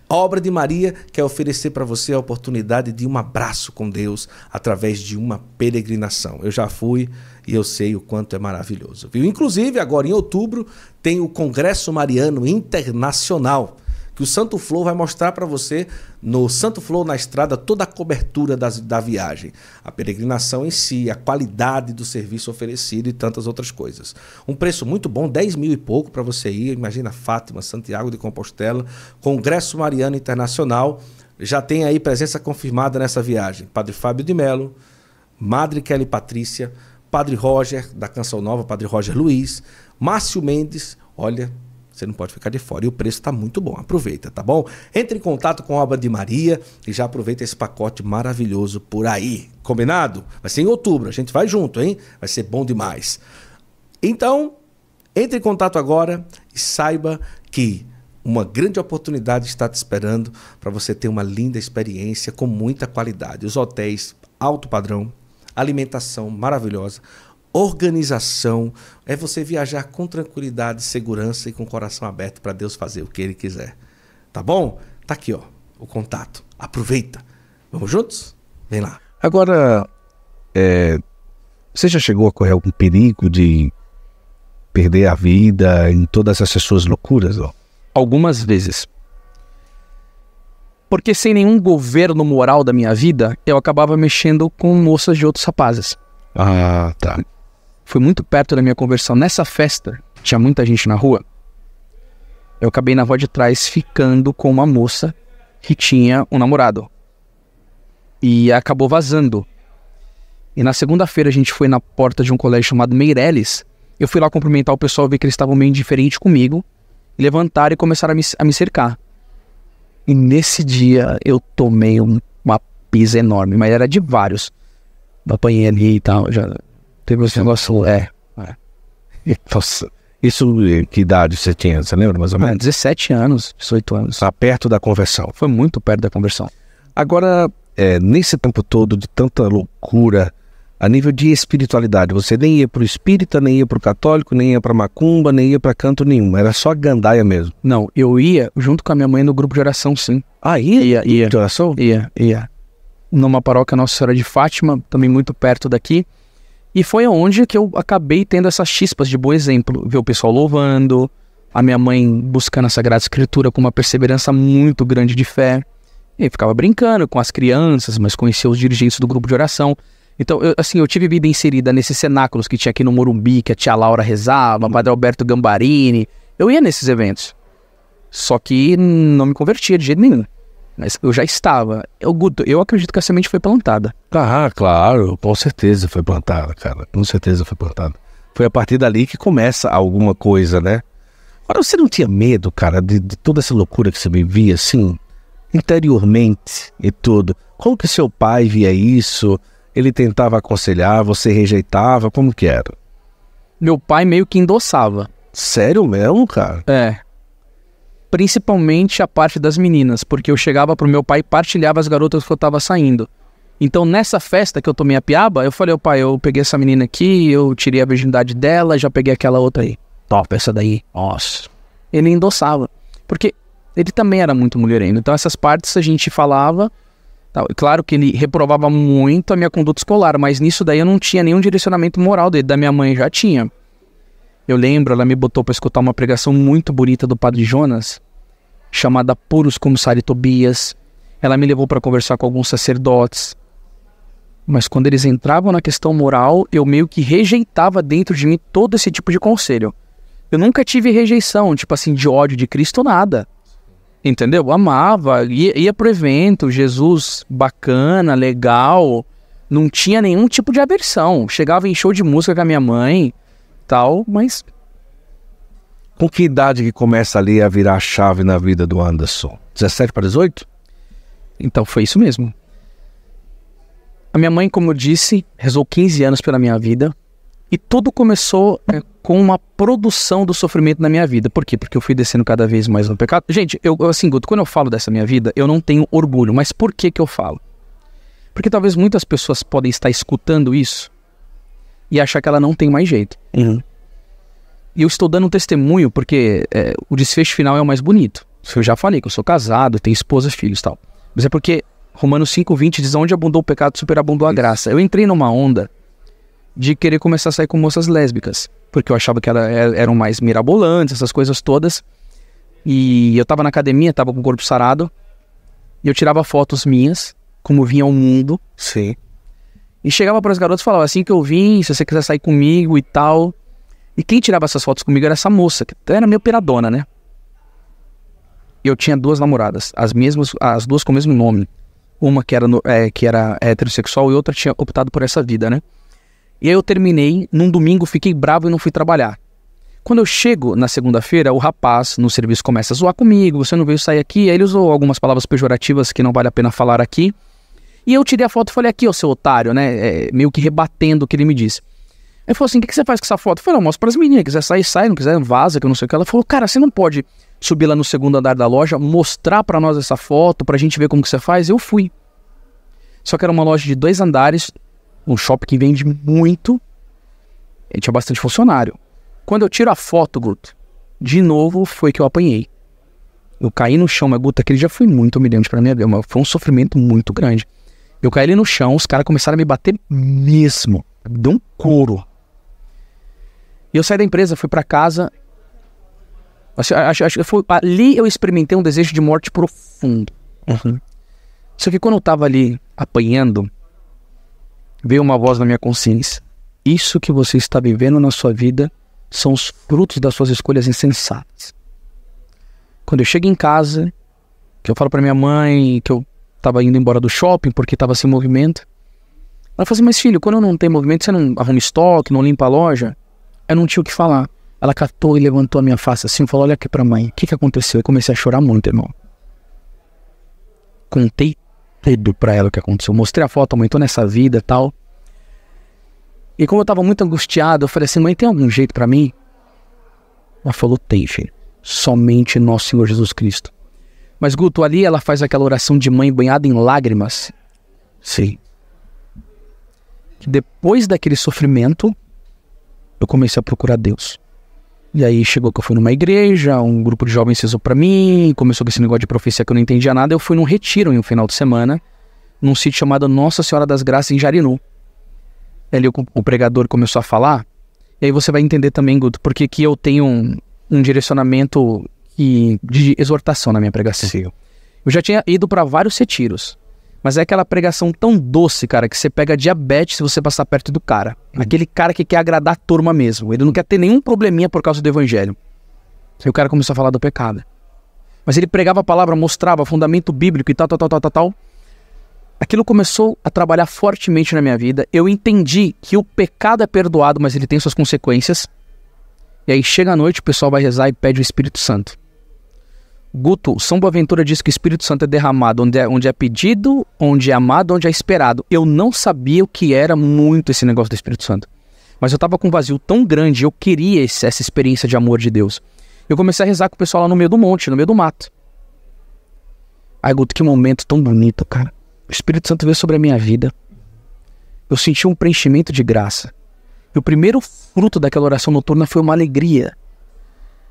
A obra de Maria quer oferecer para você a oportunidade de um abraço com Deus através de uma peregrinação. Eu já fui e eu sei o quanto é maravilhoso. Viu? Inclusive, agora em outubro, tem o Congresso Mariano Internacional que o Santo Flow vai mostrar para você no Santo Flow na estrada toda a cobertura das, da viagem, a peregrinação em si, a qualidade do serviço oferecido e tantas outras coisas. Um preço muito bom, 10 mil e pouco para você ir. Imagina Fátima, Santiago de Compostela, Congresso Mariano Internacional. Já tem aí presença confirmada nessa viagem. Padre Fábio de Melo, Madre Kelly Patrícia, Padre Roger, da Canção Nova, Padre Roger Luiz, Márcio Mendes, olha, você não pode ficar de fora. E o preço está muito bom. Aproveita, tá bom? Entre em contato com a Obra de Maria e já aproveita esse pacote maravilhoso por aí. Combinado? Vai ser em outubro. A gente vai junto, hein? Vai ser bom demais. Então, entre em contato agora e saiba que uma grande oportunidade está te esperando para você ter uma linda experiência com muita qualidade. Os hotéis alto padrão, alimentação maravilhosa, organização, é você viajar com tranquilidade, segurança e com o coração aberto para Deus fazer o que Ele quiser. Tá bom? Tá aqui, ó, o contato. Aproveita. Vamos juntos? Vem lá. Agora, é, você já chegou a correr algum perigo de perder a vida em todas essas suas loucuras? Ó? Algumas vezes. Porque sem nenhum governo moral da minha vida, eu acabava mexendo com moças de outros rapazes. Ah, tá foi muito perto da minha conversão. Nessa festa, tinha muita gente na rua. Eu acabei na rua de trás ficando com uma moça que tinha um namorado. E acabou vazando. E na segunda-feira a gente foi na porta de um colégio chamado Meireles. Eu fui lá cumprimentar o pessoal, ver que eles estavam meio indiferente comigo. Levantaram e começaram a me, a me cercar. E nesse dia eu tomei um, uma pisa enorme, mas era de vários. Apanhei ali e tal, já Teve esse negócio. É. é. <laughs> Nossa. Isso, que idade você tinha? Você lembra mais ou ah, menos? É, 17 anos, 18 anos. Tá perto da conversão. Foi muito perto da conversão. Agora, é, nesse tempo todo de tanta loucura, a nível de espiritualidade, você nem ia pro espírita, nem ia pro católico, nem ia pra macumba, nem ia pra canto nenhum. Era só gandaia mesmo. Não, eu ia junto com a minha mãe no grupo de oração, sim. Ah, ia? Ia, ia. De oração? Ia, ia. Numa paróquia Nossa Senhora de Fátima, também muito perto daqui. E foi onde que eu acabei tendo essas chispas de bom exemplo. Ver o pessoal louvando, a minha mãe buscando a Sagrada Escritura com uma perseverança muito grande de fé. E ficava brincando com as crianças, mas conhecia os dirigentes do grupo de oração. Então, eu, assim, eu tive vida inserida nesses cenáculos que tinha aqui no Morumbi, que a tia Laura rezava, o padre Alberto Gambarini. Eu ia nesses eventos. Só que não me convertia de jeito nenhum. Mas eu já estava. Eu, Guto, eu acredito que a semente foi plantada. Ah, claro, com certeza foi plantada, cara. Com certeza foi plantada. Foi a partir dali que começa alguma coisa, né? Agora, você não tinha medo, cara, de, de toda essa loucura que você vivia, assim, interiormente e tudo? Como que seu pai via isso? Ele tentava aconselhar, você rejeitava, como que era? Meu pai meio que endossava. Sério mesmo, cara? É, principalmente a parte das meninas, porque eu chegava pro meu pai e partilhava as garotas que eu tava saindo. Então, nessa festa que eu tomei a piaba, eu falei, ô pai, eu peguei essa menina aqui, eu tirei a virgindade dela, já peguei aquela outra aí. Top, essa daí. Nossa. Ele endossava. Porque ele também era muito mulherengo. Então, essas partes a gente falava. Tal. Claro que ele reprovava muito a minha conduta escolar, mas nisso daí eu não tinha nenhum direcionamento moral dele. Da minha mãe já tinha. Eu lembro, ela me botou para escutar uma pregação muito bonita do Padre Jonas chamada Puros como Sari Tobias. Ela me levou para conversar com alguns sacerdotes. Mas quando eles entravam na questão moral, eu meio que rejeitava dentro de mim todo esse tipo de conselho. Eu nunca tive rejeição, tipo assim, de ódio de Cristo, nada. Entendeu? Amava, ia, ia pro evento, Jesus bacana, legal, não tinha nenhum tipo de aversão. Chegava em show de música com a minha mãe, tal, mas com que idade que começa ali a virar a chave na vida do Anderson? 17 para 18? Então foi isso mesmo. A minha mãe, como eu disse, rezou 15 anos pela minha vida e tudo começou é, com uma produção do sofrimento na minha vida. Por quê? Porque eu fui descendo cada vez mais no pecado. Gente, eu assim, Guto, quando eu falo dessa minha vida, eu não tenho orgulho, mas por que que eu falo? Porque talvez muitas pessoas podem estar escutando isso e achar que ela não tem mais jeito. Uhum. E eu estou dando um testemunho porque é, o desfecho final é o mais bonito. Eu já falei que eu sou casado, tenho esposa, filhos e tal. Mas é porque Romanos 5,20 diz: Onde abundou o pecado, superabundou a graça. Eu entrei numa onda de querer começar a sair com moças lésbicas, porque eu achava que elas é, eram mais mirabolantes, essas coisas todas. E eu tava na academia, tava com o corpo sarado, e eu tirava fotos minhas, como vinha ao mundo. Sim. E chegava para as garotas e falava: Assim que eu vim, se você quiser sair comigo e tal. E quem tirava essas fotos comigo era essa moça, que era minha operadona, né? Eu tinha duas namoradas, as mesmas, as duas com o mesmo nome. Uma que era, é, que era heterossexual e outra tinha optado por essa vida, né? E aí eu terminei, num domingo fiquei bravo e não fui trabalhar. Quando eu chego na segunda-feira, o rapaz no serviço começa a zoar comigo, você não veio sair aqui. Aí ele usou algumas palavras pejorativas que não vale a pena falar aqui. E eu tirei a foto e falei, aqui, ó, seu otário, né? É, meio que rebatendo o que ele me disse. Ele falou assim: o que, que, você faz com essa foto? Eu falei: não, para as meninas. Quiser sair, sai. Não quiser, vaza, que eu não sei o que. Ela falou: cara, você não pode subir lá no segundo andar da loja, mostrar para nós essa foto, para a gente ver como que você faz. Eu fui. Só que era uma loja de dois andares, um shopping que vende muito. E tinha bastante funcionário. Quando eu tiro a foto, Guto, de novo foi que eu apanhei. Eu caí no chão, mas Guto, aquele já foi muito humilhante para mim. É, foi um sofrimento muito grande. Eu caí ali no chão, os caras começaram a me bater mesmo. Deu um couro e eu saí da empresa, fui para casa. Acho, acho, acho, ali eu experimentei um desejo de morte profundo. Uhum. Só que quando eu tava ali apanhando, veio uma voz na minha consciência. Isso que você está vivendo na sua vida são os frutos das suas escolhas insensatas. Quando eu chego em casa, que eu falo para minha mãe que eu tava indo embora do shopping porque tava sem movimento, ela fala assim: Mas filho, quando eu não tem movimento, você não arruma estoque, não limpa a loja? Eu não tinha o que falar. Ela catou e levantou a minha face assim, falou: Olha aqui pra mãe, o que, que aconteceu? Eu comecei a chorar muito, irmão. Contei tudo pra ela o que aconteceu. Mostrei a foto, aumentou nessa vida tal. E como eu tava muito angustiado, eu falei assim: Mãe, tem algum jeito para mim? Ela falou: Tem, filho. Somente nosso Senhor Jesus Cristo. Mas Guto, ali ela faz aquela oração de mãe banhada em lágrimas. Sim. Que depois daquele sofrimento, eu comecei a procurar Deus. E aí chegou que eu fui numa igreja, um grupo de jovens rezou para mim, começou com esse negócio de profecia que eu não entendia nada. Eu fui num retiro em um final de semana, num sítio chamado Nossa Senhora das Graças, em Jarinu. É ali o, o, pregador começou a falar, e aí você vai entender também, Guto, porque que eu tenho um, um direcionamento e, de exortação na minha pregação. Sim. Eu já tinha ido para vários retiros, mas é aquela pregação tão doce, cara, que você pega diabetes se você passar perto do cara. Uhum. Aquele cara que quer agradar a turma mesmo. Ele não quer ter nenhum probleminha por causa do evangelho. Aí o cara começou a falar do pecado. Mas ele pregava a palavra, mostrava fundamento bíblico e tal, tal, tal, tal, tal, tal. Aquilo começou a trabalhar fortemente na minha vida. Eu entendi que o pecado é perdoado, mas ele tem suas consequências. E aí chega a noite, o pessoal vai rezar e pede o Espírito Santo. Guto, São Boaventura diz que o Espírito Santo é derramado onde é, onde é pedido, onde é amado, onde é esperado. Eu não sabia o que era muito esse negócio do Espírito Santo. Mas eu estava com um vazio tão grande, eu queria esse, essa experiência de amor de Deus. Eu comecei a rezar com o pessoal lá no meio do monte, no meio do mato. Ai, Guto, que momento tão bonito, cara. O Espírito Santo veio sobre a minha vida. Eu senti um preenchimento de graça. E o primeiro fruto daquela oração noturna foi uma alegria.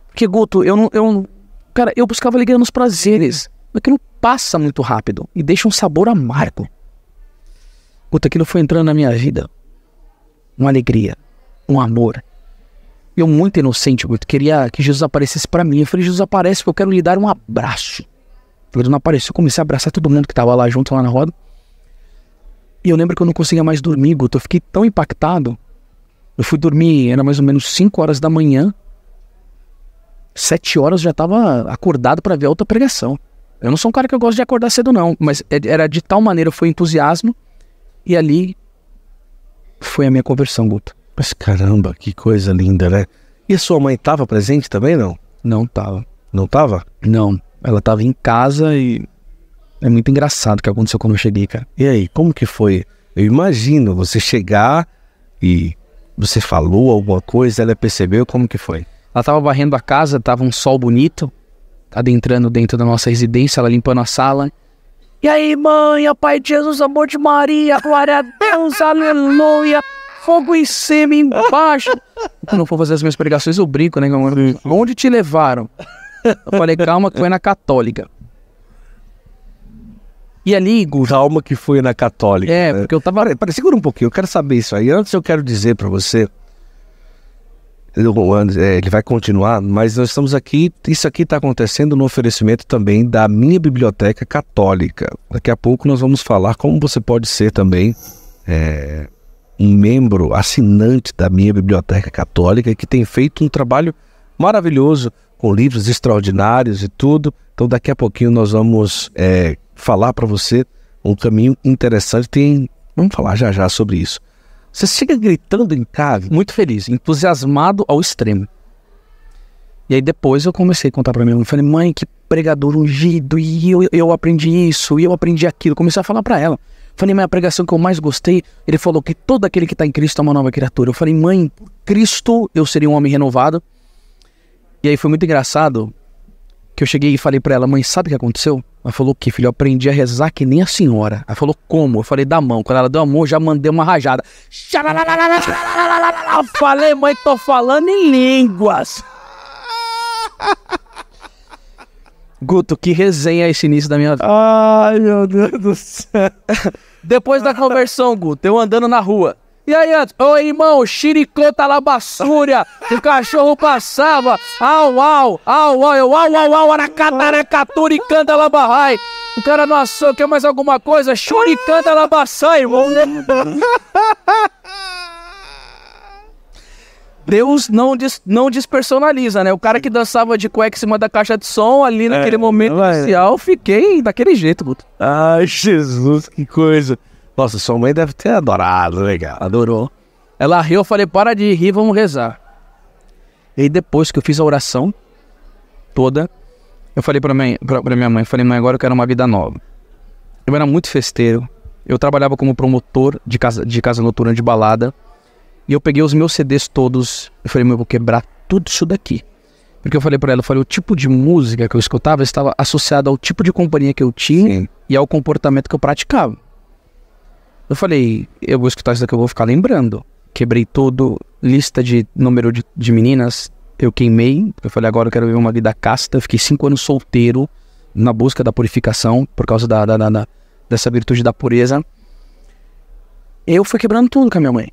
Porque, Guto, eu não, eu, Cara, eu buscava alegria nos prazeres. Aquilo passa muito rápido e deixa um sabor amargo. Puta, aquilo foi entrando na minha vida. Uma alegria, um amor. Eu muito inocente, eu queria que Jesus aparecesse para mim. Eu falei, Jesus aparece porque eu quero lhe dar um abraço. Ele não apareceu, eu comecei a abraçar todo mundo que tava lá junto, lá na roda. E eu lembro que eu não conseguia mais dormir, Guto. Eu fiquei tão impactado. Eu fui dormir, era mais ou menos 5 horas da manhã sete horas já estava acordado para ver a outra pregação. Eu não sou um cara que eu gosto de acordar cedo, não, mas é, era de tal maneira foi entusiasmo e ali foi a minha conversão, Guto. Mas caramba, que coisa linda, né? E a sua mãe estava presente também, não? Não estava. Não estava? Não. Ela estava em casa e é muito engraçado o que aconteceu quando eu cheguei, cara. E aí, como que foi? Eu imagino você chegar e você falou alguma coisa, ela percebeu, como que foi? Ela estava varrendo a casa, tava um sol bonito, adentrando dentro da nossa residência, ela limpando a sala. E aí, mãe, Pai de Jesus, amor de Maria, glória a Deus, aleluia, fogo em cima, embaixo. Quando eu for fazer as minhas pregações, eu brinco, né? Onde te levaram? Eu falei, calma, que foi na católica. E ali, Gus... Calma que foi na católica. É, né? porque eu tava... Peraí, segura um pouquinho, eu quero saber isso aí. Antes eu quero dizer para você é, ele vai continuar, mas nós estamos aqui, isso aqui está acontecendo no oferecimento também da minha biblioteca católica. Daqui a pouco nós vamos falar como você pode ser também é, um membro assinante da minha biblioteca católica que tem feito um trabalho maravilhoso com livros extraordinários e tudo. Então daqui a pouquinho nós vamos é, falar para você um caminho interessante. Tem, vamos falar já já sobre isso. Você chega gritando em casa, muito feliz, entusiasmado ao extremo. E aí depois eu comecei a contar para minha mãe, falei, mãe, que pregador ungido, e eu, eu aprendi isso, e eu aprendi aquilo. Comecei a falar para ela. Falei, mãe, a pregação que eu mais gostei, ele falou que todo aquele que está em Cristo é uma nova criatura. Eu falei, mãe, por Cristo eu seria um homem renovado. E aí foi muito engraçado, que eu cheguei e falei para ela, mãe, sabe o que aconteceu? Ela falou que, filho, eu aprendi a rezar que nem a senhora. Ela falou, como? Eu falei, da mão. Quando ela deu a mão, já mandei uma rajada. Eu falei, mãe, tô falando em línguas. Guto, que resenha esse início da minha vida. Ai, meu Deus do céu. Depois da conversão, Guto, eu andando na rua. E aí antes, ô irmão, xiricota tá labaçúria, <laughs> o cachorro passava, au, au, au, au, eu, au, au, au, aracatarecaturi, canta barrai, O cara não assou, quer mais alguma coisa? lá labaçã, irmão. <laughs> Deus não, des, não despersonaliza, né? O cara que dançava de cueca em cima da caixa de som ali naquele é, momento inicial, fiquei daquele jeito, Guto. Ai, Jesus, que coisa. Nossa, sua mãe deve ter adorado, legal. Né, Adorou. Ela riu, eu falei, para de rir, vamos rezar. E depois que eu fiz a oração toda, eu falei pra minha, minha mãe, falei, mãe, agora eu quero uma vida nova. Eu era muito festeiro, eu trabalhava como promotor de casa, de casa noturna de balada, e eu peguei os meus CDs todos, eu falei, meu, eu vou quebrar tudo isso daqui. Porque eu falei para ela, eu falei, o tipo de música que eu escutava estava associado ao tipo de companhia que eu tinha Sim. e ao comportamento que eu praticava. Eu falei, eu vou escutar isso daqui, eu vou ficar lembrando. Quebrei tudo, lista de número de, de meninas, eu queimei. Eu falei, agora eu quero viver uma vida casta. Eu fiquei cinco anos solteiro na busca da purificação, por causa da, da, da, da dessa virtude da pureza. Eu fui quebrando tudo com a minha mãe.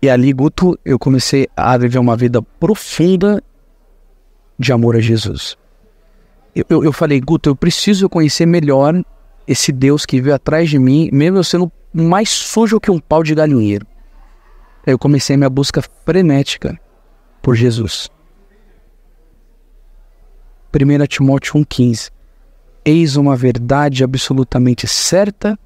E ali, Guto, eu comecei a viver uma vida profunda de amor a Jesus. Eu, eu, eu falei, Guto, eu preciso conhecer melhor esse Deus que veio atrás de mim, mesmo eu sendo mais sujo que um pau de galinheiro. Aí eu comecei minha busca frenética por Jesus. 1 Timóteo 1,15 Eis uma verdade absolutamente certa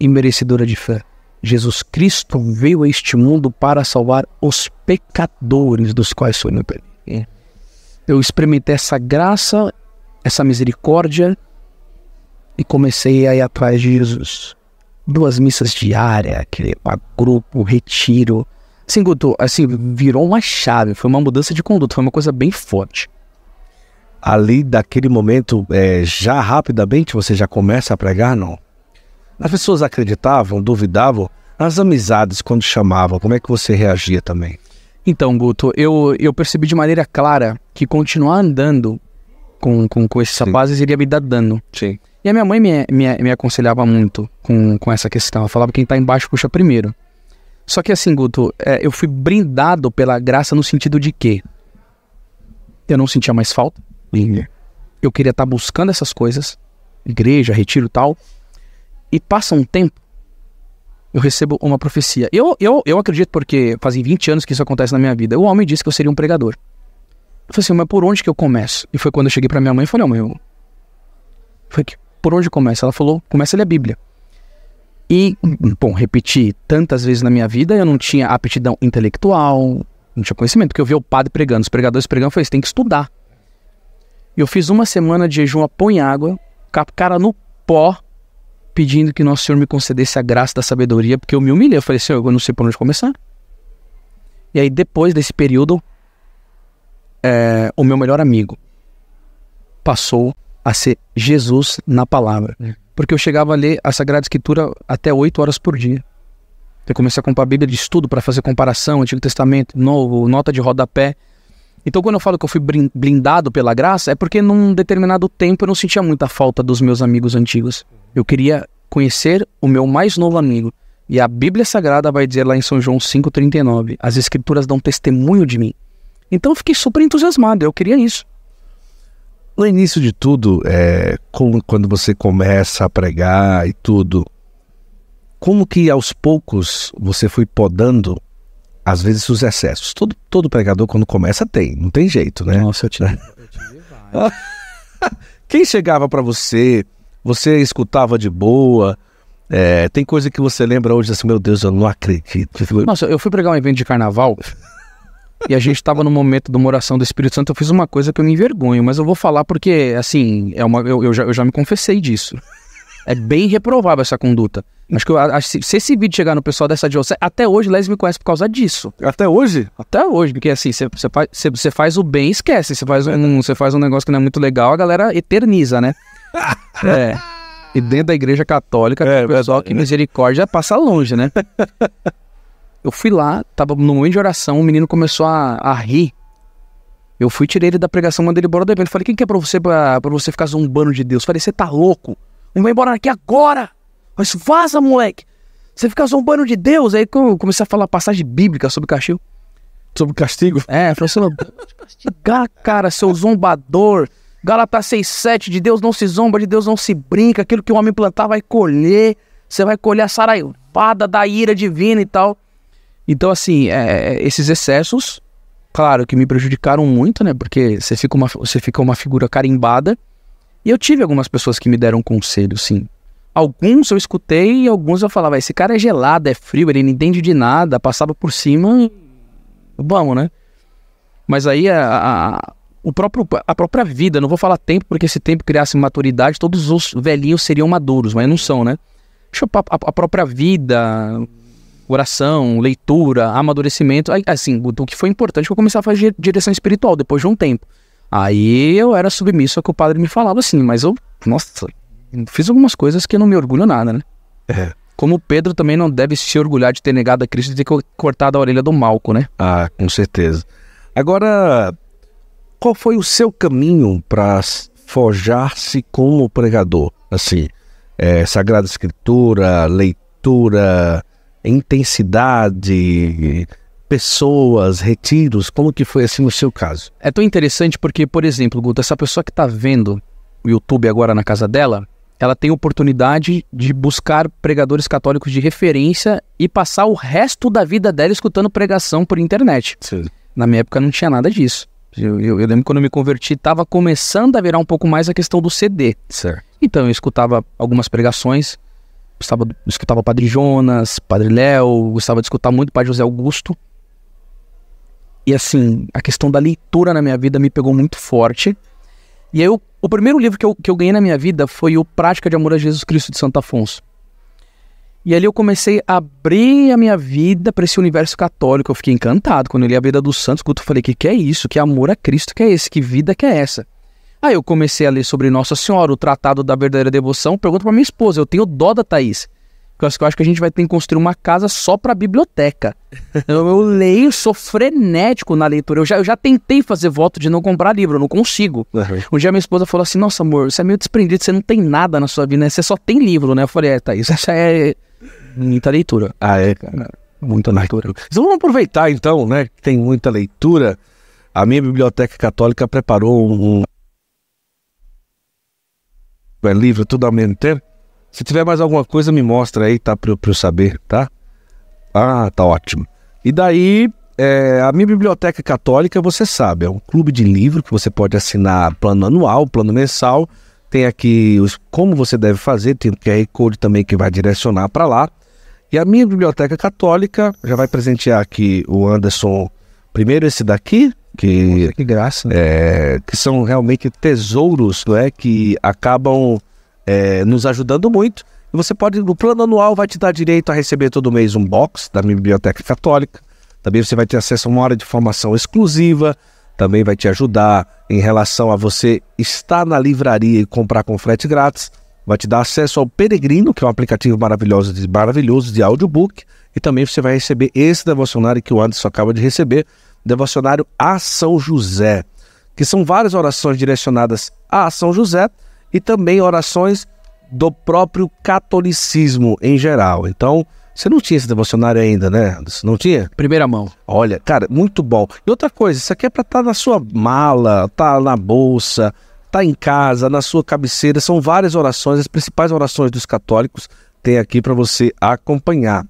e merecedora de fé. Jesus Cristo veio a este mundo para salvar os pecadores dos quais sou eu é. Eu experimentei essa graça, essa misericórdia, e comecei a ir atrás de Jesus. Duas missas diárias, aquele grupo, retiro. Assim, Guto, assim, virou uma chave, foi uma mudança de conduta, foi uma coisa bem forte. Ali, daquele momento, é, já rapidamente você já começa a pregar, não? As pessoas acreditavam, duvidavam. As amizades, quando chamavam, como é que você reagia também? Então, Guto, eu, eu percebi de maneira clara que continuar andando com, com, com esses Sim. rapazes iria me dar dano. Sim. E a minha mãe me, me, me aconselhava muito com, com essa questão. Ela falava que quem tá embaixo puxa primeiro. Só que assim, Guto, é, eu fui brindado pela graça no sentido de que eu não sentia mais falta. Eu queria estar tá buscando essas coisas, igreja, retiro tal. E passa um tempo, eu recebo uma profecia. Eu, eu, eu acredito porque fazem 20 anos que isso acontece na minha vida. O homem disse que eu seria um pregador. Eu falei assim, mas por onde que eu começo? E foi quando eu cheguei para minha mãe e falei, oh, mãe, Foi que por onde começa? Ela falou, começa a ler a Bíblia. E, bom, repeti tantas vezes na minha vida, eu não tinha aptidão intelectual, não tinha conhecimento, porque eu vi o padre pregando, os pregadores pregando, eu falei, você tem que estudar. E Eu fiz uma semana de jejum a pão água, com a cara no pó, pedindo que Nosso Senhor me concedesse a graça da sabedoria, porque eu me humilhei. Eu falei, Senhor, eu não sei por onde começar. E aí, depois desse período, é, o meu melhor amigo passou a ser Jesus na palavra. É. Porque eu chegava a ler a Sagrada Escritura até oito horas por dia. Eu comecei a comprar a Bíblia de estudo para fazer comparação, Antigo Testamento, Novo, nota de rodapé. Então, quando eu falo que eu fui blindado pela graça, é porque num determinado tempo eu não sentia muita falta dos meus amigos antigos. Eu queria conhecer o meu mais novo amigo. E a Bíblia Sagrada vai dizer lá em São João 5,39: as Escrituras dão testemunho de mim. Então, eu fiquei super entusiasmado, eu queria isso. No início de tudo, é, como, quando você começa a pregar e tudo, como que aos poucos você foi podando, às vezes, os excessos? Todo, todo pregador, quando começa, tem, não tem jeito, né? Nossa, eu tive, eu <laughs> Quem chegava para você, você escutava de boa, é, tem coisa que você lembra hoje assim, meu Deus, eu não acredito. Nossa, eu fui pregar um evento de carnaval e a gente estava no momento de uma oração do Espírito Santo, eu fiz uma coisa que eu me envergonho, mas eu vou falar porque, assim, é uma, eu, eu, já, eu já me confessei disso. É bem reprovável essa conduta. Acho que eu, acho, se esse vídeo chegar no pessoal dessa diocese, até hoje Les me conhece por causa disso. Até hoje? Até hoje, porque assim, você faz, faz o bem esquece. Você faz, um, faz um negócio que não é muito legal, a galera eterniza, né? <laughs> é. E dentro da igreja católica, é, o pessoal é, que misericórdia passa longe, né? <laughs> Eu fui lá, tava no momento de oração, o menino começou a, a rir. Eu fui, tirei ele da pregação, mandei ele embora do evento. Falei, quem que é pra você, pra, pra você ficar zombando de Deus? Falei, você tá louco? Ele vai embora daqui agora! Mas vaza, moleque! Você fica zombando de Deus! Aí eu comecei a falar passagem bíblica sobre castigo. Sobre castigo? É, falei, você não castigar, cara, seu zombador. Galatas 6,7, de Deus não se zomba, de Deus não se brinca. Aquilo que o homem plantar vai colher. Você vai colher a saraivada da ira divina e tal. Então, assim, é, é, esses excessos, claro que me prejudicaram muito, né? Porque você fica, uma, você fica uma figura carimbada. E eu tive algumas pessoas que me deram conselho, sim. Alguns eu escutei e alguns eu falava: ah, esse cara é gelado, é frio, ele não entende de nada, passava por cima e. Vamos, né? Mas aí a, a o próprio, a própria vida, não vou falar tempo, porque se tempo criasse maturidade, todos os velhinhos seriam maduros, mas não são, né? a, a própria vida, oração, leitura, amadurecimento. assim, o que foi importante foi começar a fazer direção espiritual depois de um tempo. Aí eu era submisso ao que o padre me falava, assim, mas eu, nossa, fiz algumas coisas que eu não me orgulho nada, né? É. Como Pedro também não deve se orgulhar de ter negado a Cristo e ter cortado a orelha do Malco, né? Ah, com certeza. Agora, qual foi o seu caminho para forjar-se como pregador? Assim, é, Sagrada Escritura, leitura, intensidade, pessoas, retiros? Como que foi assim no seu caso? É tão interessante porque, por exemplo, Guto, essa pessoa que está vendo o YouTube agora na casa dela, ela tem oportunidade de buscar pregadores católicos de referência e passar o resto da vida dela escutando pregação por internet. Sim. Na minha época não tinha nada disso. Eu, eu, eu lembro quando eu me converti, estava começando a virar um pouco mais a questão do CD. Então eu escutava algumas pregações, gostava, escutava Padre Jonas, Padre Léo, gostava de escutar muito Padre José Augusto. E assim, a questão da leitura na minha vida me pegou muito forte. E aí, eu, o primeiro livro que eu, que eu ganhei na minha vida foi o Prática de Amor a Jesus Cristo de Santo Afonso. E ali eu comecei a abrir a minha vida para esse universo católico. Eu fiquei encantado. Quando eu li a vida dos santos, eu falei: que que é isso? Que amor a Cristo que é esse? Que vida que é essa? Aí eu comecei a ler sobre Nossa Senhora, o Tratado da Verdadeira Devoção. Pergunto para minha esposa, eu tenho dó da Thaís. Porque eu acho que a gente vai ter que construir uma casa só para biblioteca. <laughs> Eu, eu, leio, sou frenético na leitura. Eu já, eu já tentei fazer voto de não comprar livro, eu não consigo. Um dia minha esposa falou assim: Nossa, amor, você é meio desprendido, você não tem nada na sua vida, né? Você só tem livro, né? Eu falei: É, Thaís, essa é muita leitura. Ah, é, cara. Muita leitura. Então vamos aproveitar, então, né? Que tem muita leitura. A minha biblioteca católica preparou um é livro tudo ao mesmo tempo. Se tiver mais alguma coisa, me mostra aí, tá? Pra, pra eu saber, tá? Ah, tá ótimo. E daí, é, a minha biblioteca católica, você sabe, é um clube de livro que você pode assinar plano anual, plano mensal. Tem aqui os como você deve fazer, tem o QR Code também que vai direcionar para lá. E a minha biblioteca católica já vai presentear aqui o Anderson, primeiro esse daqui, que, Nossa, que graça. É, que são realmente tesouros, não é, que acabam é, nos ajudando muito. E você pode, no plano anual, vai te dar direito a receber todo mês um box da biblioteca católica. Também você vai ter acesso a uma hora de formação exclusiva. Também vai te ajudar em relação a você estar na livraria e comprar com frete grátis. Vai te dar acesso ao Peregrino, que é um aplicativo maravilhoso de, maravilhoso de audiobook. E também você vai receber esse devocionário que o Anderson acaba de receber. Devocionário a São José, que são várias orações direcionadas a São José e também orações do próprio catolicismo em geral. Então, você não tinha esse devocionário ainda, né, Não tinha? Primeira mão. Olha, cara, muito bom. E outra coisa, isso aqui é para estar tá na sua mala, tá na bolsa, tá em casa, na sua cabeceira. São várias orações, as principais orações dos católicos tem aqui para você acompanhar.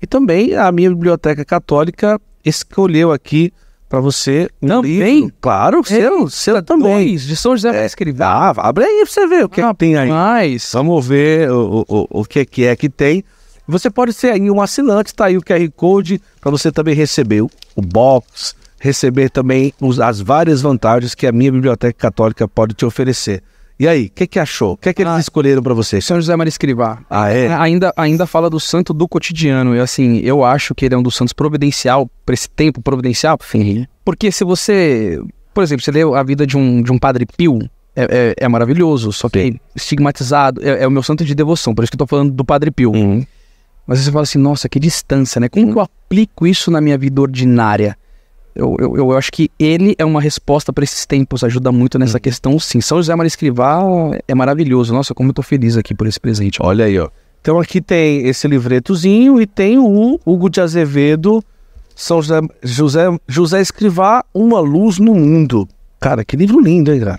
E também a minha biblioteca católica escolheu aqui para você um também? Livro. Claro, é, seu, seu também. Dois, de São José é, Escrivá. Ah, abre aí para você ver o que, ah, é que tem aí. mais Vamos ver o, o, o, o que, que é que tem. Você pode ser aí um assinante, tá aí o QR Code para você também receber o, o box, receber também os, as várias vantagens que a minha biblioteca católica pode te oferecer. E aí, o que, que achou? O que, que eles ah, escolheram para você? São José Maria Escrivá. Ah, é? é? Ainda, ainda fala do santo do cotidiano. E assim, eu acho que ele é um dos santos providencial, para esse tempo providencial. Sim. Porque se você. Por exemplo, você lê a vida de um, de um padre Pio, é, é, é maravilhoso, só que Sim. estigmatizado. É, é, o meu santo de devoção, por isso que eu tô falando do padre Pio. Uhum. Mas você fala assim, nossa, que distância, né? Como que eu aplico isso na minha vida ordinária? eu, eu, eu, acho que ele é uma resposta para esses tempos, ajuda muito nessa hum. questão, sim. São José Maria Escrivá é maravilhoso. Nossa, como eu tô feliz aqui por esse presente. Olha aí, ó. Então aqui tem esse livretozinho e tem o Hugo de Azevedo, São José, José, José Escrivá, Uma Luz no Mundo. Cara, que livro lindo, hein, cara?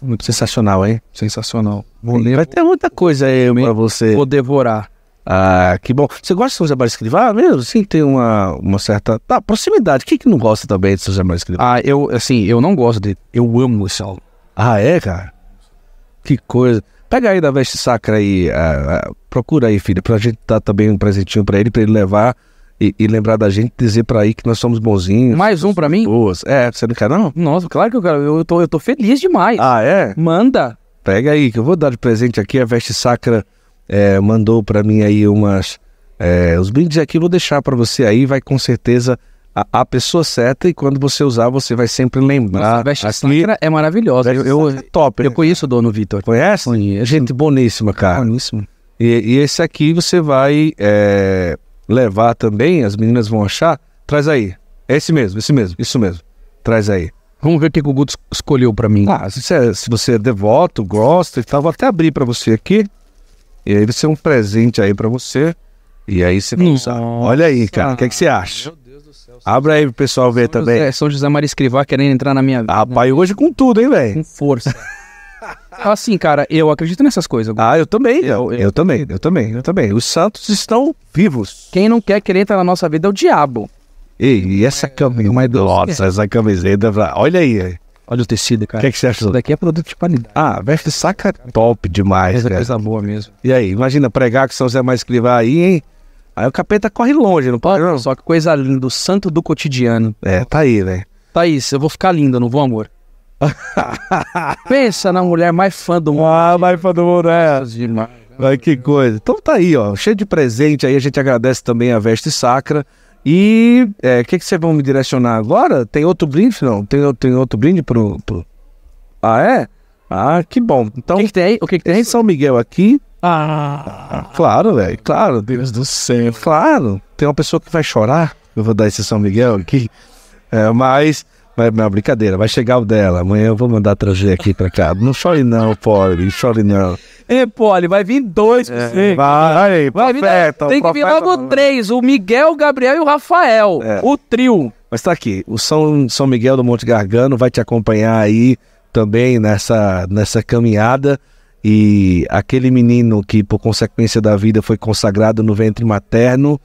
Muito sensacional, hein? Sensacional. Vou ler. Vai ter muita coisa aí para você. Vou devorar. Ah, que bom. Você gosta de São José Maria Escrivá mesmo? Sim, tem uma, uma certa ah, proximidade. Quem que não gosta também de São José Maria Escrivá? Ah, eu, assim, eu não gosto dele. Eu amo esse álbum. Ah, é, cara? Que coisa. Pega aí da veste sacra aí, ah, ah, procura aí, filho, pra gente dar também um presentinho pra ele, pra ele levar e, e lembrar da gente, dizer pra aí que nós somos bonzinhos. Mais um pra mim? Boas. É, você não quer não? Nossa, claro que eu quero, eu, tô, eu tô feliz demais. Ah, é? Manda. Pega aí, que eu vou dar de presente aqui a veste sacra é, mandou para mim aí umas. É, os brindes aqui vou deixar para você aí, vai com certeza a, a, pessoa certa e quando você usar, você vai sempre lembrar. Nossa, veste é maravilhosa. Eu, eu, é top. Eu né? conheço o dono Vitor. Conhece? Conheço. Gente boníssima, cara. Boníssima. E, e, esse aqui você vai é, levar também, as meninas vão achar. Traz aí. É esse mesmo, esse mesmo, isso mesmo. Traz aí. Vamos ver o que o Guto escolheu para mim. Ah, se, é, se você é devoto, gosta e tal, vou até abrir para você aqui. E aí vai ser um presente aí para você. E aí você não sabe. Olha aí, cara. O que, é que você acha? Meu Deus do céu. Abra aí pro pessoal ver São também. José, São José Maria Escrivá querendo entrar na minha vida. Né? Rapaz, né? hoje com tudo, hein, velho? Com força. <laughs> assim, cara, eu acredito nessas coisas. Ah, eu também. Eu, eu, eu, também, eu também, eu também. Os santos estão vivos. Quem não quer querer entrar na nossa vida é o diabo. Ei, e essa camisa. uma essa camiseta, olha aí. Olha o tecido, cara. O que, é que, você acha? Isso daqui é produto de qualidade. Ah, veste saca top demais, Essa cara. Coisa boa mesmo. E aí, imagina pregar que São José mais Escrivá aí, hein? Aí o capeta corre longe, não pode? Não. Só que coisa linda, o santo do cotidiano. É, tá aí, velho. Tá isso, eu vou ficar linda, não vou, amor? <laughs> Pensa na mulher mais fã do mundo. Ah, mais fã do mundo, é. Mas né? que coisa. Então tá aí, ó, cheio de presente aí. A gente agradece também a Veste Sacra. E é, o é, que, que vocês vão me direcionar agora? Tem outro brinde? Não, tem, tem outro brinde pro, pro... Ah, é? Ah, que bom. Então, o que, que tem? O que, que tem? Tem São Miguel aqui. Ah. ah, claro, velho. Claro. Deus do céu. Claro. Tem uma pessoa que vai chorar. Eu vou dar esse São Miguel aqui. É, mas não é uma brincadeira, vai chegar o dela. Amanhã eu vou mandar trazer aqui pra cá. Não chore não, Poli, chore não. É, Poli, vai vir dois pra é. você. É, vai, vai, vai profeta, vir, Tem que vir logo três: o Miguel, o Gabriel e o Rafael. É. O trio. Mas tá aqui, o São, São Miguel do Monte Gargano vai te acompanhar aí também nessa, nessa caminhada. E aquele menino que, por consequência da vida, foi consagrado no ventre materno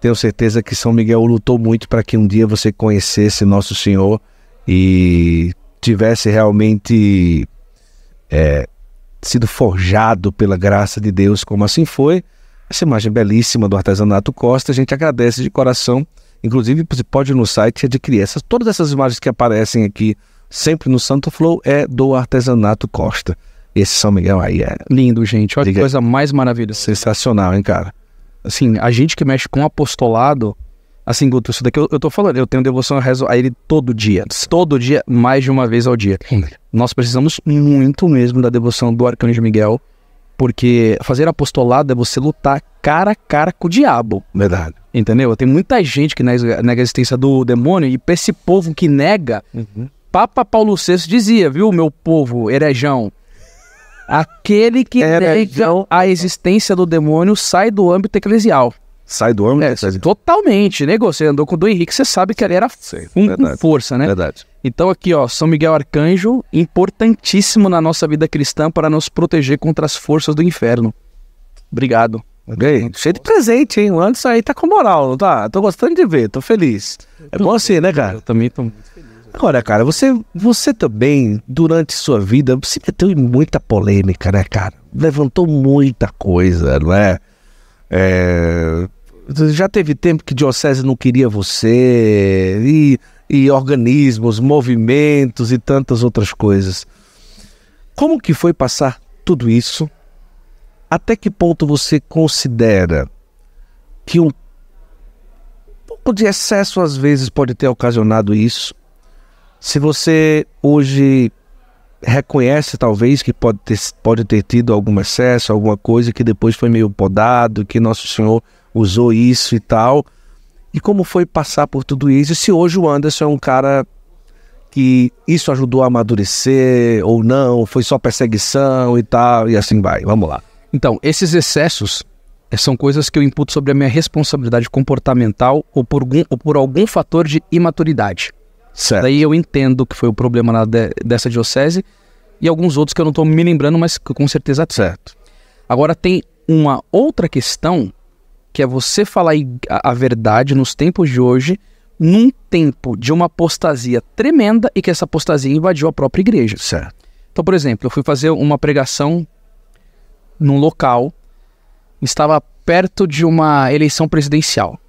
tenho certeza que São Miguel lutou muito para que um dia você conhecesse Nosso Senhor e tivesse realmente é, sido forjado pela graça de Deus, como assim foi. Essa imagem belíssima do artesanato Costa, a gente agradece de coração. Inclusive, você pode ir no site adquirir essas, todas essas imagens que aparecem aqui, sempre no Santo Flow, é do artesanato Costa. Esse São Miguel aí é lindo, gente. Olha que coisa mais maravilhosa. Sensacional, hein, cara? assim, a gente que mexe com apostolado, assim, Guto, isso daqui eu, eu tô falando, eu tenho devoção, rezo a ele todo dia, todo dia, mais de uma vez ao dia. Nós precisamos muito mesmo da devoção do Arcanjo Miguel, porque fazer apostolado é você lutar cara a cara com o diabo. Verdade. Entendeu? Tem muita gente que nega, nega a existência do demônio e pra esse povo que nega, uhum. Papa Paulo VI dizia, viu, meu povo herejão, Aquele que é, né? nega a existência do demônio sai do âmbito eclesial. Sai do âmbito é, eclesial. Totalmente, nego. Né, você andou com o Dom Henrique, você sabe que ele era Sei, um, verdade, com força, né? Verdade. Então aqui, ó, São Miguel Arcanjo, importantíssimo na nossa vida cristã para nos proteger contra as forças do inferno. Obrigado. Okay. Cheio de presente, hein? O Anderson aí tá com moral, não tá? Tô gostando de ver, tô feliz. É bom assim, né, cara? Eu também tô muito feliz. Agora, cara, você, você também, durante sua vida, se meteu em muita polêmica, né, cara? Levantou muita coisa, não é? é... Já teve tempo que Diocese não queria você, e, e organismos, movimentos e tantas outras coisas. Como que foi passar tudo isso? Até que ponto você considera que um pouco de excesso às vezes pode ter ocasionado isso? Se você hoje reconhece talvez que pode ter, pode ter tido algum excesso, alguma coisa que depois foi meio podado, que Nosso Senhor usou isso e tal. E como foi passar por tudo isso? E se hoje o Anderson é um cara que isso ajudou a amadurecer ou não, foi só perseguição e tal, e assim vai. Vamos lá. Então, esses excessos eh, são coisas que eu imputo sobre a minha responsabilidade comportamental ou por ou por algum fator de imaturidade. Certo. Daí eu entendo que foi o problema lá de, dessa diocese e alguns outros que eu não estou me lembrando, mas que com certeza tem. Certo. Agora tem uma outra questão que é você falar a, a verdade nos tempos de hoje, num tempo de uma apostasia tremenda e que essa apostasia invadiu a própria igreja. Certo. Então, por exemplo, eu fui fazer uma pregação num local, estava perto de uma eleição presidencial.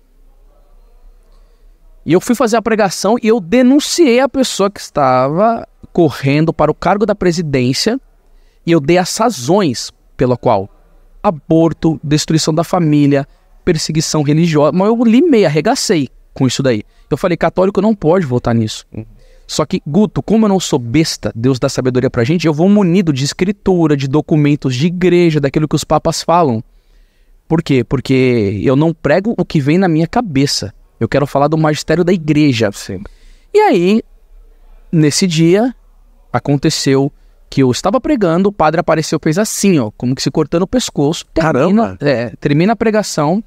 E eu fui fazer a pregação e eu denunciei a pessoa que estava correndo para o cargo da presidência e eu dei as razões pela qual aborto, destruição da família, perseguição religiosa. Mas eu limei, arregacei com isso daí. Eu falei, católico não pode votar nisso. Hum. Só que, Guto, como eu não sou besta, Deus dá sabedoria pra gente, eu vou munido de escritura, de documentos de igreja, daquilo que os papas falam. Por quê? Porque eu não prego o que vem na minha cabeça. Eu quero falar do magistério da igreja. Sim. E aí, nesse dia, aconteceu que eu estava pregando, o padre apareceu, fez assim, ó, como que se cortando o pescoço. Termina, Caramba! É, termina a pregação.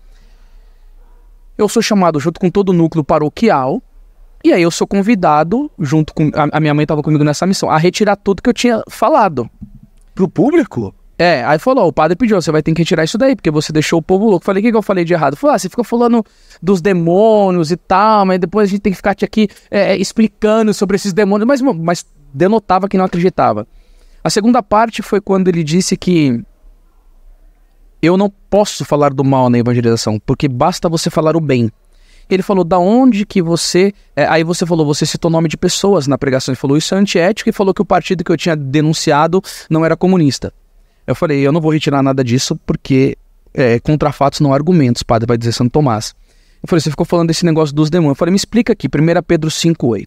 Eu sou chamado junto com todo o núcleo paroquial. E aí eu sou convidado, junto com. A, a minha mãe estava comigo nessa missão, a retirar tudo que eu tinha falado. Pro público? É, aí falou, ó, o padre pediu, você vai ter que retirar isso daí, porque você deixou o povo louco. Falei, o que, que eu falei de errado? Falei, ah, você fica falando dos demônios e tal, mas depois a gente tem que ficar te aqui é, é, explicando sobre esses demônios, mas, mas denotava que não acreditava. A segunda parte foi quando ele disse que eu não posso falar do mal na evangelização, porque basta você falar o bem. Ele falou, da onde que você. É, aí você falou, você citou nome de pessoas na pregação. Ele falou, isso é antiético e falou que o partido que eu tinha denunciado não era comunista. Eu falei, eu não vou retirar nada disso porque é, contra fatos não há argumentos, padre, vai dizer Santo Tomás. Eu falei, você ficou falando desse negócio dos demônios. Eu falei, me explica aqui, 1 Pedro 5,8.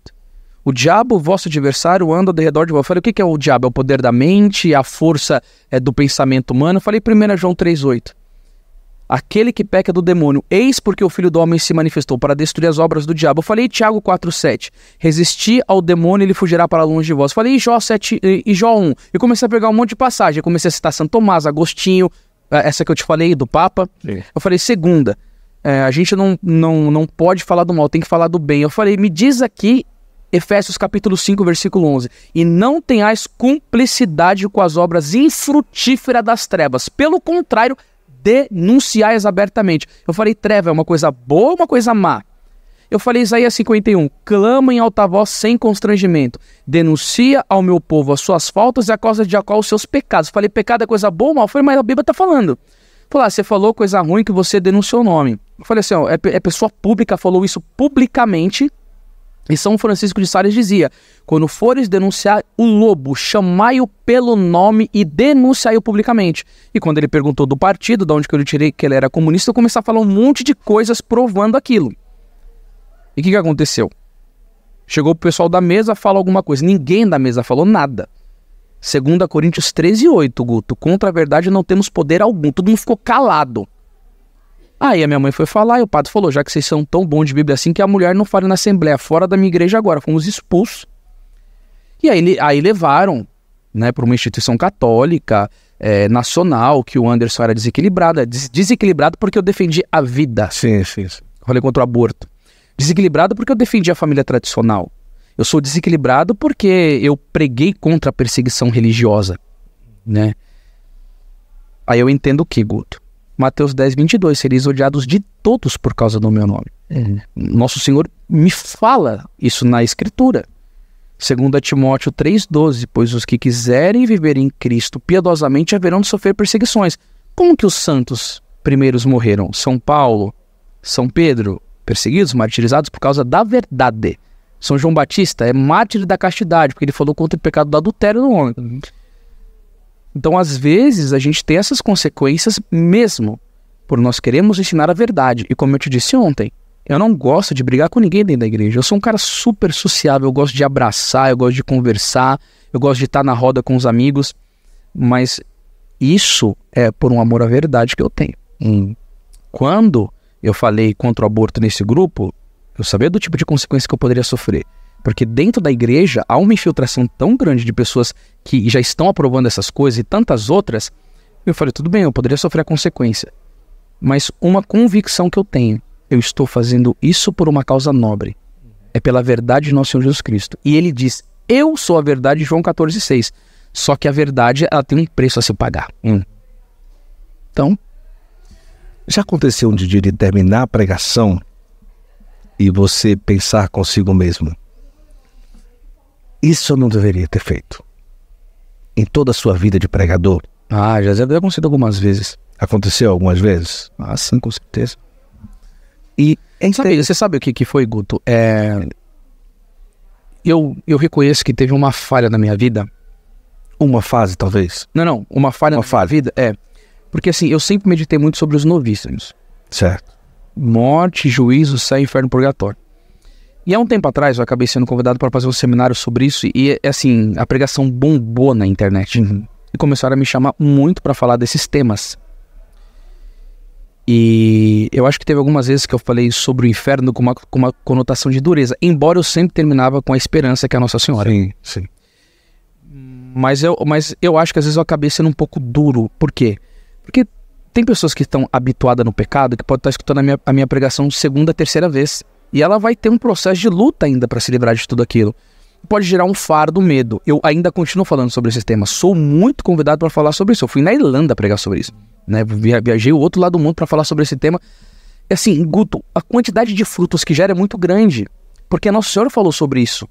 O diabo, vosso adversário, anda ao redor de vós. Eu falei, o que é o diabo? É o poder da mente, a força é, do pensamento humano? Eu falei, 1 João 3,8. Aquele que peca do demônio, eis porque o filho do homem se manifestou para destruir as obras do diabo. Eu falei Tiago 4:7. Resisti ao demônio, ele fugirá para longe de vós. Eu falei Jó 7 e Jó 1. E comecei a pegar um monte de passagem, eu comecei a citar Santo Tomás, Agostinho, é, essa que eu te falei do Papa. Sim. Eu falei segunda. É, a gente não, não, não pode falar do mal, tem que falar do bem. Eu falei, me diz aqui Efésios capítulo 5, versículo 11. E não tenhais cumplicidade com as obras infrutíferas das trevas. Pelo contrário, denunciar abertamente. Eu falei, treva é uma coisa boa ou uma coisa má? Eu falei Isaías 51, clama em alta voz sem constrangimento, denuncia ao meu povo as suas faltas e a causa de Jacó os seus pecados. Eu falei, pecado é coisa boa ou mal? Foi, mas a Bíblia está falando. Falou, ah, você falou coisa ruim que você denunciou o nome. Eu falei assim, ó, é, é pessoa pública, falou isso publicamente, e São Francisco de Sales dizia: quando fores denunciar o lobo, chamai-o pelo nome e denunciai-o publicamente. E quando ele perguntou do partido, de onde que eu tirei que ele era comunista, eu comecei a falar um monte de coisas provando aquilo. E o que, que aconteceu? Chegou o pessoal da mesa, falou alguma coisa. Ninguém da mesa falou nada. 2 Coríntios 13, 8, Guto. Contra a verdade não temos poder algum. Todo mundo ficou calado. Aí a minha mãe foi falar e o padre falou: já que vocês são tão bons de Bíblia assim, que a mulher não fale na assembleia, fora da minha igreja agora. Fomos expulsos. E aí, aí levaram né, para uma instituição católica, é, nacional, que o Anderson era desequilibrado. É, des desequilibrado porque eu defendi a vida. Sim, sim. sim. Falei contra o aborto. Desequilibrado porque eu defendi a família tradicional. Eu sou desequilibrado porque eu preguei contra a perseguição religiosa, né? Aí eu entendo o que, Guto? Mateus 10, 22, sereis odiados de todos por causa do meu nome. Uhum. Nosso Senhor me fala isso na Escritura. Segundo Timóteo 3,12, pois os que quiserem viver em Cristo piedosamente haverão de sofrer perseguições. Como que os santos primeiros morreram? São Paulo, São Pedro, perseguidos, martirizados por causa da verdade. São João Batista é mártir da castidade, porque ele falou contra o pecado do adultério no homem. Uhum. Então, às vezes, a gente tem essas consequências mesmo, por nós queremos ensinar a verdade. E como eu te disse ontem, eu não gosto de brigar com ninguém dentro da igreja. Eu sou um cara super sociável, eu gosto de abraçar, eu gosto de conversar, eu gosto de estar na roda com os amigos. Mas isso é por um amor à verdade que eu tenho. Hum. Quando eu falei contra o aborto nesse grupo, eu sabia do tipo de consequência que eu poderia sofrer. Porque dentro da igreja há uma infiltração tão grande de pessoas que já estão aprovando essas coisas e tantas outras. Eu falei, tudo bem, eu poderia sofrer a consequência. Mas uma convicção que eu tenho, eu estou fazendo isso por uma causa nobre. É pela verdade de nosso Senhor Jesus Cristo. E ele diz: Eu sou a verdade, João 14,6. Só que a verdade ela tem um preço a se pagar. Hum. Então. Já aconteceu um dia de terminar a pregação e você pensar consigo mesmo: isso eu não deveria ter feito. Em toda a sua vida de pregador. Ah, já deve ter acontecido algumas vezes. Aconteceu algumas vezes? Ah, sim, com certeza. E entre... sabe, você sabe o que, que foi, Guto? É... Eu, eu reconheço que teve uma falha na minha vida. Uma fase, talvez? Não, não. Uma falha uma na minha vida? É. Porque assim, eu sempre meditei muito sobre os novíssimos. Certo. Morte, juízo, céu, inferno, purgatório. E há um tempo atrás eu acabei sendo convidado para fazer um seminário sobre isso e, é assim, a pregação bombou na internet. Uhum. E começaram a me chamar muito para falar desses temas. E eu acho que teve algumas vezes que eu falei sobre o inferno com uma, com uma conotação de dureza, embora eu sempre terminava com a esperança que é a Nossa Senhora. Sim, sim. Mas eu, mas eu acho que às vezes eu acabei sendo um pouco duro. Por quê? Porque tem pessoas que estão habituadas no pecado que podem estar tá escutando a minha, a minha pregação segunda, terceira vez. E ela vai ter um processo de luta ainda para se livrar de tudo aquilo. Pode gerar um fardo medo. Eu ainda continuo falando sobre esse tema. Sou muito convidado para falar sobre isso. Eu fui na Irlanda pregar sobre isso. Né? Viajei o outro lado do mundo para falar sobre esse tema. E assim, Guto, a quantidade de frutos que gera é muito grande. Porque a Nossa Senhora falou sobre isso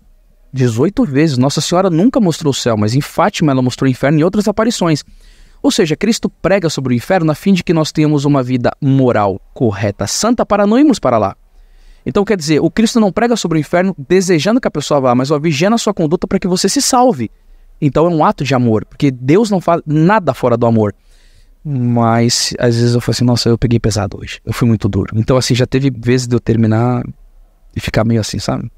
18 vezes. Nossa Senhora nunca mostrou o céu, mas em Fátima ela mostrou o inferno e outras aparições. Ou seja, Cristo prega sobre o inferno a fim de que nós tenhamos uma vida moral correta, santa, para não irmos para lá. Então, quer dizer, o Cristo não prega sobre o inferno desejando que a pessoa vá, mas ó, vigia na sua conduta para que você se salve. Então é um ato de amor, porque Deus não faz nada fora do amor. Mas às vezes eu falo assim, nossa, eu peguei pesado hoje. Eu fui muito duro. Então, assim, já teve vezes de eu terminar e ficar meio assim, sabe?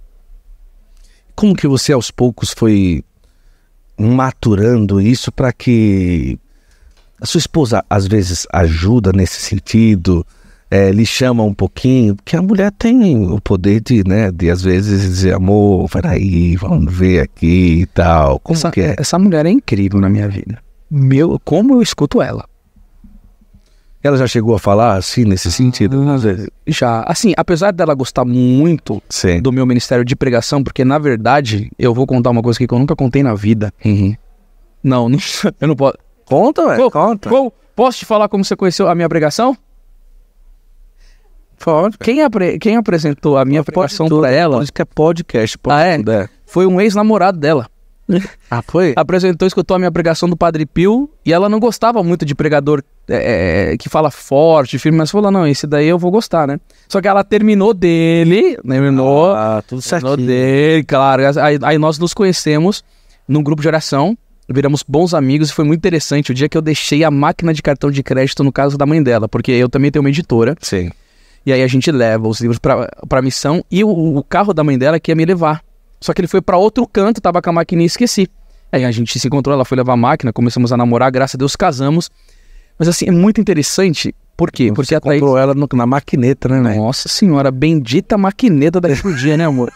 Como que você aos poucos foi maturando isso para que a sua esposa às vezes ajuda nesse sentido? é, lhe chama um pouquinho, porque a mulher tem o poder de, né, de às vezes dizer, amor, peraí, vamos ver aqui e tal. Como essa, que é? Essa mulher é incrível na minha vida. Meu, como eu escuto ela. Ela já chegou a falar assim, nesse sentido? Ah, já. Assim, apesar dela gostar muito Sim. do meu ministério de pregação, porque na verdade, eu vou contar uma coisa que eu nunca contei na vida. Uhum. Não, não, <laughs> eu não posso. Conta, velho. Conta. Pô, posso te falar como você conheceu a minha pregação? Pode. Quem, apre quem apresentou a minha pregação para ela? que ah, é podcast, podcast. Ah, é? Foi um ex-namorado dela. <laughs> Ah, foi? Apresentou, escutou a minha pregação do Padre Pio e ela não gostava muito de pregador é, é, é, que fala forte, firme, mas falou: não, esse daí eu vou gostar, né? Só que ela terminou dele, terminou. Ah, tudo certinho. Terminou dele, claro. Aí, aí nós nos conhecemos num grupo de oração, viramos bons amigos e foi muito interessante o dia que eu deixei a máquina de cartão de crédito no caso da mãe dela, porque eu também tenho uma editora. Sim. E aí a gente leva os livros para a missão e o, o, carro da mãe dela que ia me levar. Só que ele foi para outro canto, tava com a maquininha e esqueci. Aí a gente se encontrou, ela foi levar a máquina, começamos a namorar, graças a Deus casamos. Mas assim, é muito interessante. Por quê? Você Porque a Thaís... ela no, na maquineta, né, né? Nossa senhora, bendita maquineta daqui pro dia, né, amor?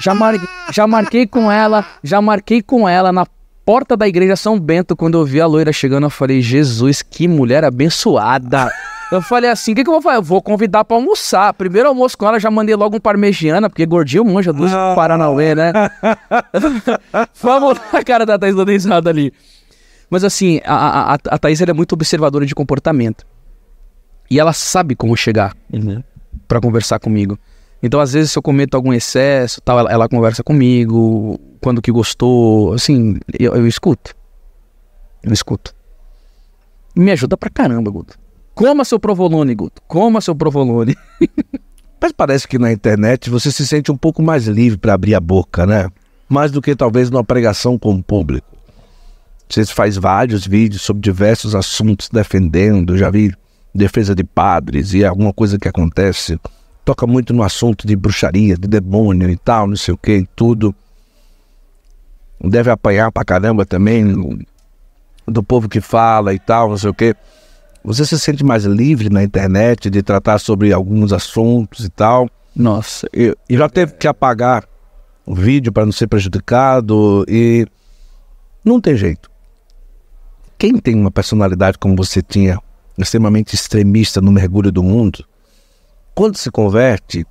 Já, mar... já marquei com ela, já marquei com ela na porta da igreja São Bento, quando eu vi a loira chegando, eu falei, Jesus, que mulher abençoada! Eu falei assim, o que, que eu vou fazer? Eu vou convidar pra almoçar. Primeiro almoço com ela, já mandei logo um parmegiana, porque gordinho manja dos ah. Paranauê, né? <laughs> Vamos lá, cara da Thaís dando risada ali. Mas assim, a, a, a Thaís é muito observadora de comportamento. E ela sabe como chegar uhum. para conversar comigo. Então, às vezes, se eu cometo algum excesso, tal, ela, ela conversa comigo, quando que gostou, assim, eu, eu escuto. Eu escuto. Me ajuda pra caramba, Guto. Coma seu provolone, Guto. Coma seu provolone. <laughs> Mas parece que na internet você se sente um pouco mais livre para abrir a boca, né? Mais do que talvez numa pregação com o público. Você faz vários vídeos sobre diversos assuntos defendendo, já vi defesa de padres e alguma coisa que acontece. Toca muito no assunto de bruxaria, de demônio e tal, não sei o que, tudo. Deve apanhar pra caramba também do povo que fala e tal, não sei o que. Você se sente mais livre na internet de tratar sobre alguns assuntos e tal? Nossa. E, e já teve que apagar o vídeo para não ser prejudicado e não tem jeito. Quem tem uma personalidade como você tinha, extremamente extremista no mergulho do mundo, quando se converte,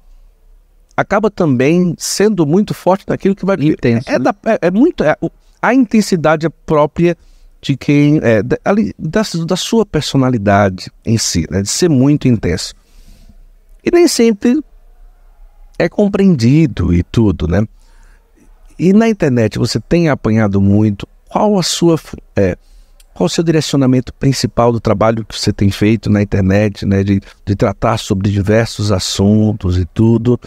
acaba também sendo muito forte naquilo que vai. Intenso, é, né? da, é, é muito. É, a intensidade própria de quem. É, da, ali, da, da, sua personalidade em si, né? de ser muito intenso. E nem sempre é compreendido e tudo, né? E na internet você tem apanhado muito. Qual a sua. É, qual o seu direcionamento principal do trabalho que você tem feito na internet, né? De, de tratar sobre diversos assuntos e tudo.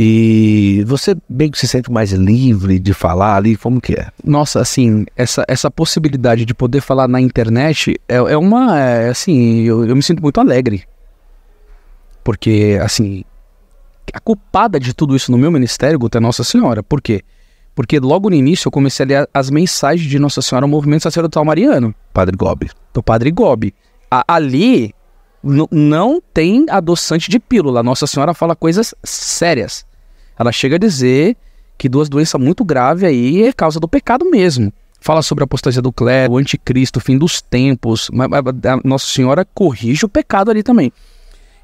E você bem que se sente mais livre de falar ali, como que é? Nossa, assim, essa, essa possibilidade de poder falar na internet é, é uma, é, assim, eu, eu me sinto muito alegre. Porque, assim, a culpada de tudo isso no meu ministério, é Nossa Senhora. Por quê? Porque logo no início eu comecei a ler as mensagens de Nossa Senhora ao movimento sacerdotal mariano. Padre Gobi. Do Padre Gobi. A, ali não tem adoçante de pílula. Nossa Senhora fala coisas sérias. Ela chega a dizer que duas doenças muito graves aí é causa do pecado mesmo. Fala sobre a apostasia do clero, o anticristo, o fim dos tempos. a Nossa Senhora corrige o pecado ali também.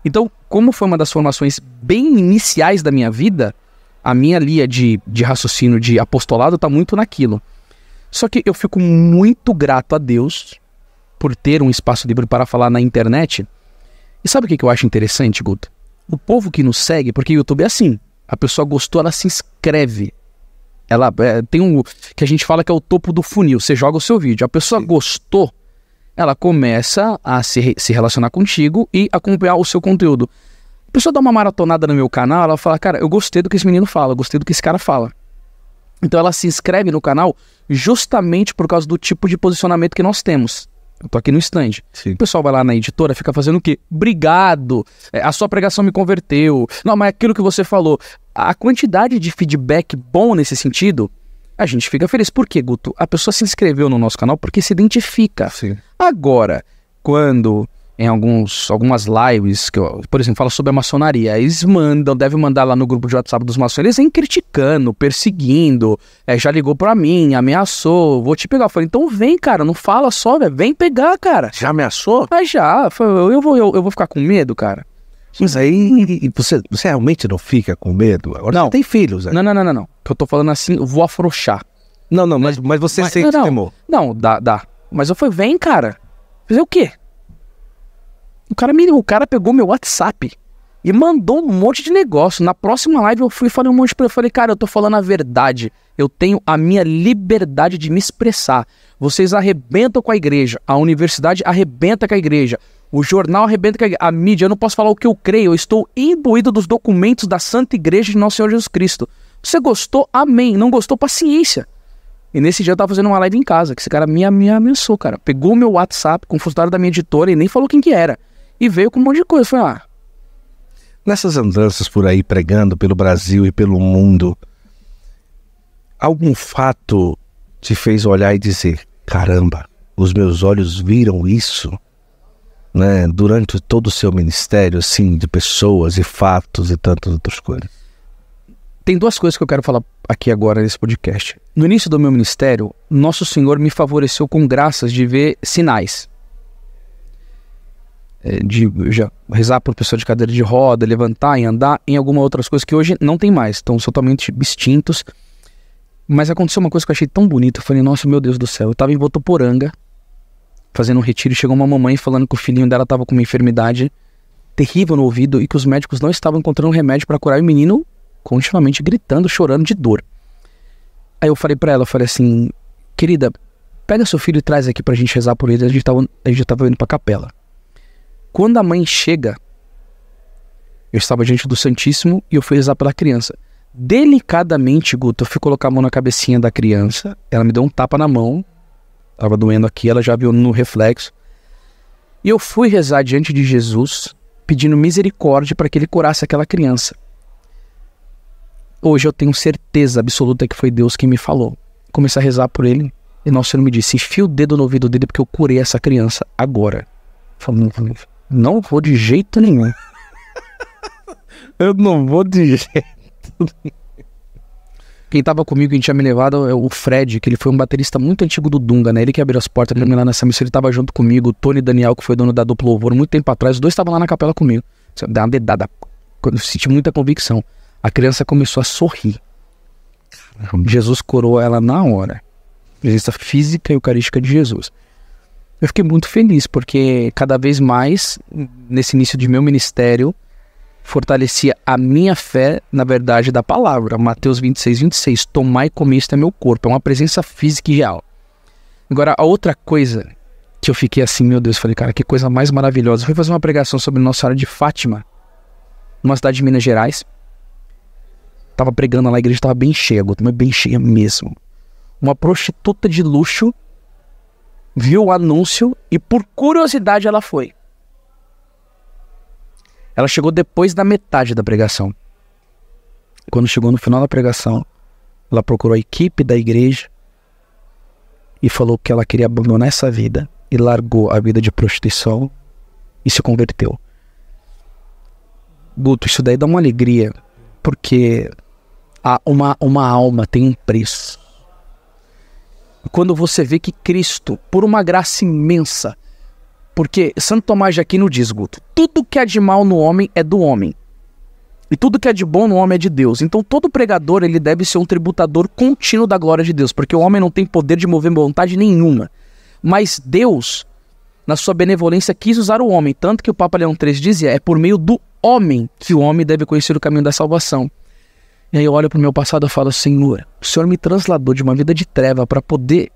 Então, como foi uma das formações bem iniciais da minha vida, a minha linha de, de raciocínio de apostolado está muito naquilo. Só que eu fico muito grato a Deus por ter um espaço livre para falar na internet. E sabe o que eu acho interessante, Guto? O povo que nos segue, porque o YouTube é assim a pessoa gostou, ela se inscreve. Ela é, tem um que a gente fala que é o topo do funil. Você joga o seu vídeo, a pessoa Sim. gostou, ela começa a se, se relacionar contigo e acompanhar o seu conteúdo. A pessoa dá uma maratonada no meu canal, ela fala, cara, eu gostei do que esse menino fala, eu gostei do que esse cara fala. Então ela se inscreve no canal justamente por causa do tipo de posicionamento que nós temos. Eu tô aqui no stand. Sim. O pessoal vai lá na editora, fica fazendo o quê? Obrigado! É, a sua pregação me converteu. Não, mas é aquilo que você falou. A quantidade de feedback bom nesse sentido, a gente fica feliz. Por quê, Guto? A pessoa se inscreveu no nosso canal porque se identifica. Sim. Agora, quando em alguns, algumas lives, que eu, por exemplo, fala sobre a maçonaria. Eles mandam, devem mandar lá no grupo de WhatsApp dos maçons, eles vêm criticando, perseguindo, é, já ligou pra mim, ameaçou, vou te pegar. Eu falei, então vem, cara, não fala só, velho, vem pegar, cara. Já ameaçou? mas ah, já. Eu, eu, vou, eu, eu vou ficar com medo, cara. Mas aí você, você realmente não fica com medo? Agora não. tem filhos. Né? Não, não, não, não, não. Eu tô falando assim, eu vou afrouxar. Não, não, mas, mas você mas, sente não, temor. Não, dá, dá. Mas eu falei, vem, cara. Fazer o quê? O cara, me, o cara pegou meu WhatsApp e mandou um monte de negócio. Na próxima live eu fui e falei um monte pra ele. Eu falei, cara, eu tô falando a verdade. Eu tenho a minha liberdade de me expressar. Vocês arrebentam com a igreja. A universidade arrebenta com a igreja. O jornal arrebenta com a, igreja. a mídia. Eu não posso falar o que eu creio. Eu estou imbuído dos documentos da Santa Igreja de Nosso Senhor Jesus Cristo. Você gostou? Amém. Não gostou? Paciência. E nesse dia eu tava fazendo uma live em casa, que esse cara me, me ameaçou, cara. Pegou meu WhatsApp com o funcionário da minha editora e nem falou quem que era. E veio com um monte de coisa. Foi lá ah, Nessas andanças por aí pregando pelo Brasil e pelo mundo, algum fato te fez olhar e dizer: caramba, os meus olhos viram isso? Né? Durante todo o seu ministério, assim, de pessoas e fatos e tantas outras coisas. Tem duas coisas que eu quero falar aqui agora nesse podcast. No início do meu ministério, Nosso Senhor me favoreceu com graças de ver sinais. É, de já rezar por pessoa de cadeira de roda, levantar e andar, em algumas outras coisas que hoje não tem mais, estão totalmente extintos. Mas aconteceu uma coisa que eu achei tão bonita, eu falei, nossa, meu Deus do céu, eu estava em Botuporanga, fazendo um retiro, chegou uma mamãe falando que o filhinho dela estava com uma enfermidade terrível no ouvido e que os médicos não estavam encontrando um remédio para curar e o menino continuamente gritando, chorando de dor. Aí eu falei para ela, eu falei assim, querida, pega seu filho e traz aqui para a gente rezar por ele, a gente tava, a gente tava indo pra capela. Quando a mãe chega, eu estava diante do Santíssimo e eu fui rezar pela criança. Delicadamente, Guto, eu fui colocar a mão na cabecinha da criança, ela me deu um tapa na mão, estava doendo aqui, ela já viu no reflexo. E eu fui rezar diante de Jesus, pedindo misericórdia para que ele curasse aquela criança. Hoje eu tenho certeza absoluta que foi Deus quem me falou. Comecei a rezar por ele e Nosso Senhor me disse: enfia o dedo no ouvido dele porque eu curei essa criança agora. Falando, falando. Não vou de jeito nenhum. <laughs> eu não vou de jeito nenhum. Quem tava comigo, quem tinha me levado, é o Fred, que ele foi um baterista muito antigo do Dunga, né? Ele que abriu as portas pra mim lá nessa missa, ele tava junto comigo, o Tony Daniel, que foi dono da dupla Louvor, muito tempo atrás, os dois estavam lá na capela comigo. Dá uma dedada, eu senti muita convicção. A criança começou a sorrir. Caramba. Jesus curou ela na hora. Presença física e eucarística de Jesus eu fiquei muito feliz, porque cada vez mais, nesse início de meu ministério, fortalecia a minha fé na verdade da palavra. Mateus 26, 26. Tomar e comer isto é meu corpo. É uma presença física e real. Agora, a outra coisa que eu fiquei assim, meu Deus, falei, cara, que coisa mais maravilhosa. Foi fui fazer uma pregação sobre Nossa Senhora de Fátima, numa cidade de Minas Gerais. Tava pregando lá, a igreja tava bem cheia, a é bem cheia mesmo. Uma prostituta de luxo viu o anúncio e por curiosidade ela foi. Ela chegou depois da metade da pregação. Quando chegou no final da pregação, ela procurou a equipe da igreja e falou que ela queria abandonar essa vida e largou a vida de prostituição e se converteu. Guto, isso daí dá uma alegria, porque uma, uma alma tem um preço quando você vê que Cristo, por uma graça imensa, porque Santo Tomás de Aquino diz, Guto, tudo que é de mal no homem é do homem. E tudo que é de bom no homem é de Deus. Então todo pregador ele deve ser um tributador contínuo da glória de Deus, porque o homem não tem poder de mover vontade nenhuma. Mas Deus, na sua benevolência, quis usar o homem, tanto que o Papa Leão III dizia, é por meio do homem que o homem deve conhecer o caminho da salvação. E aí eu olho para o meu passado e falo: Senhor, o Senhor me transladou de uma vida de treva para poder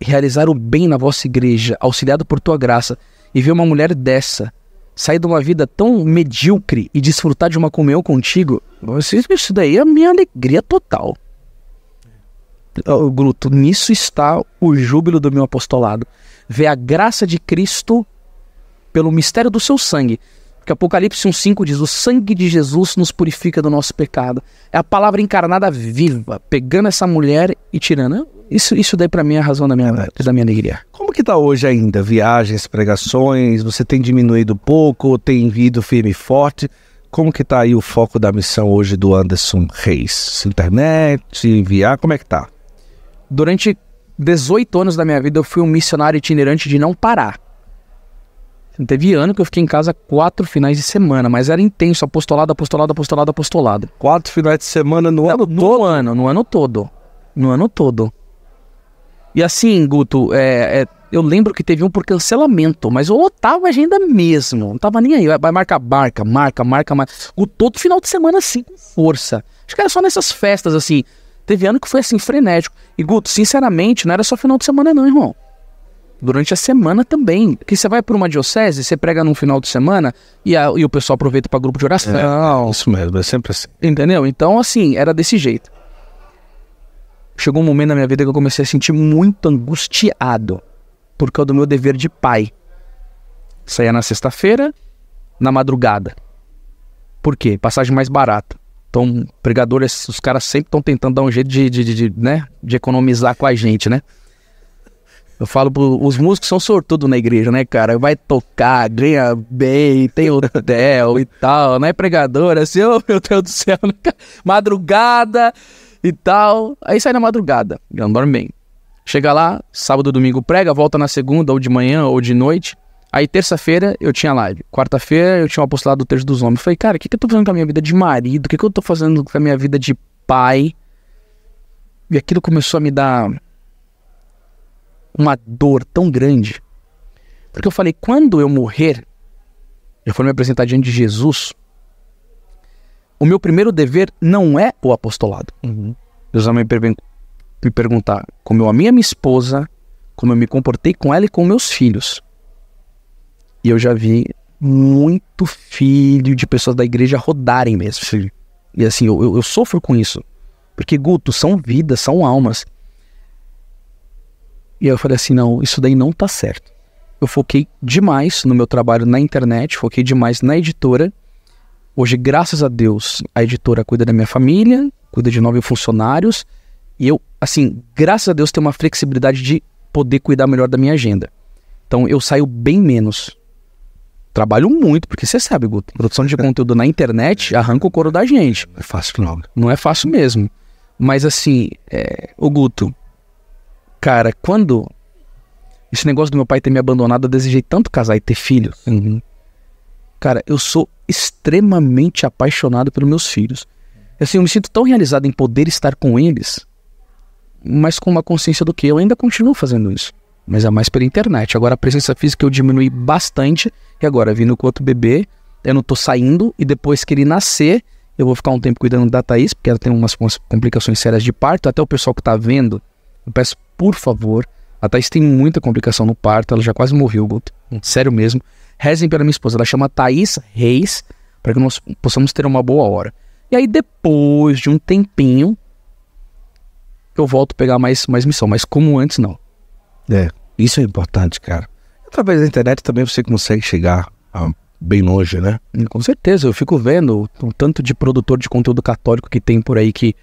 realizar o bem na vossa igreja, auxiliado por tua graça, e ver uma mulher dessa sair de uma vida tão medíocre e desfrutar de uma comunhão contigo, isso daí é a minha alegria total. Oh, Gruto, nisso está o júbilo do meu apostolado. Ver a graça de Cristo pelo mistério do seu sangue porque Apocalipse 1,5 diz: O sangue de Jesus nos purifica do nosso pecado. É a palavra encarnada viva, pegando essa mulher e tirando. Isso, isso daí para mim é a razão da minha, da minha alegria. Como que tá hoje ainda? Viagens, pregações, você tem diminuído pouco, tem vindo firme e forte? Como que tá aí o foco da missão hoje do Anderson Reis? Internet, enviar, como é que tá? Durante 18 anos da minha vida eu fui um missionário itinerante de não parar. Teve ano que eu fiquei em casa quatro finais de semana, mas era intenso, apostolado, apostolado, apostolado, apostolado. Quatro finais de semana no ano no todo? No ano, no ano todo. No ano todo. E assim, Guto, é, é, eu lembro que teve um por cancelamento, mas eu lotava a agenda mesmo. Não tava nem aí. Vai marcar barca, marca, marca, marca. O todo final de semana, assim, com força. Acho que era só nessas festas, assim. Teve ano que foi assim, frenético. E, Guto, sinceramente, não era só final de semana, não, irmão durante a semana também. Que você vai para uma diocese, você prega num final de semana e, a, e o pessoal aproveita para grupo de oração. É, isso mesmo, é sempre assim. Entendeu? Então, assim, era desse jeito. Chegou um momento na minha vida que eu comecei a sentir muito angustiado por causa do meu dever de pai. Saía na sexta-feira, na madrugada. Por quê? Passagem mais barata. Então, pregadores, os caras sempre estão tentando dar um jeito de, de, de, de, né? de economizar com a gente, né? Eu falo, pro, os músicos são sortudos na igreja, né, cara? Vai tocar, ganha bem, tem hotel e tal, né, pregador? É assim, oh, meu Deus do céu, né? madrugada e tal. Aí sai na madrugada, não dorme bem. Chega lá, sábado, domingo prega, volta na segunda, ou de manhã, ou de noite. Aí terça-feira eu tinha live. Quarta-feira eu tinha o um apostolado do Terço dos Homens. falei, cara, o que, que eu tô fazendo com a minha vida de marido? O que, que eu tô fazendo com a minha vida de pai? E aquilo começou a me dar uma dor tão grande. Porque eu falei, quando eu morrer, eu for me apresentar diante de Jesus, o meu primeiro dever não é o apostolado. Uhum. Deus vai me, pergun me, perguntar como eu amei a minha esposa, como eu me comportei com ela e com meus filhos. E eu já vi muito filho de pessoas da igreja rodarem mesmo. Sim. E assim, eu, eu, eu sofro com isso. Porque, Guto, são vidas, são almas. E aí eu falei assim: não, isso daí não tá certo. Eu foquei demais no meu trabalho na internet, foquei demais na editora. Hoje, graças a Deus, a editora cuida da minha família, cuida de nove funcionários. E eu, assim, graças a Deus, tenho uma flexibilidade de poder cuidar melhor da minha agenda. Então, eu saio bem menos. Trabalho muito, porque você sabe, Guto, produção de é. conteúdo na internet é. arranca o couro da gente. Não é fácil, não. Não é fácil mesmo. Mas, assim, é, o Guto, Cara, quando. Esse negócio do meu pai ter me abandonado, eu desejei tanto casar e ter filho. Uhum. Cara, eu sou extremamente apaixonado pelos meus filhos. Assim, eu me sinto tão realizado em poder estar com eles, mas com uma consciência do que eu ainda continuo fazendo isso. Mas é mais pela internet. Agora a presença física eu diminui bastante. E agora, vindo com outro bebê, eu não tô saindo. E depois que ele nascer, eu vou ficar um tempo cuidando da Thaís, porque ela tem umas, umas complicações sérias de parto. Até o pessoal que tá vendo, eu peço por favor. A Thaís tem muita complicação no parto, ela já quase morreu, Guto. Uhum. Sério mesmo. Rezem pela minha esposa, ela chama Thaís Reis, para que nós possamos ter uma boa hora. E aí, depois de um tempinho, eu volto pegar mais, mais missão. Mas como antes, não. É, isso é importante, cara. Através da internet também você consegue chegar a, bem longe, né? Com certeza. Eu fico vendo o tanto de produtor de conteúdo católico que tem por aí que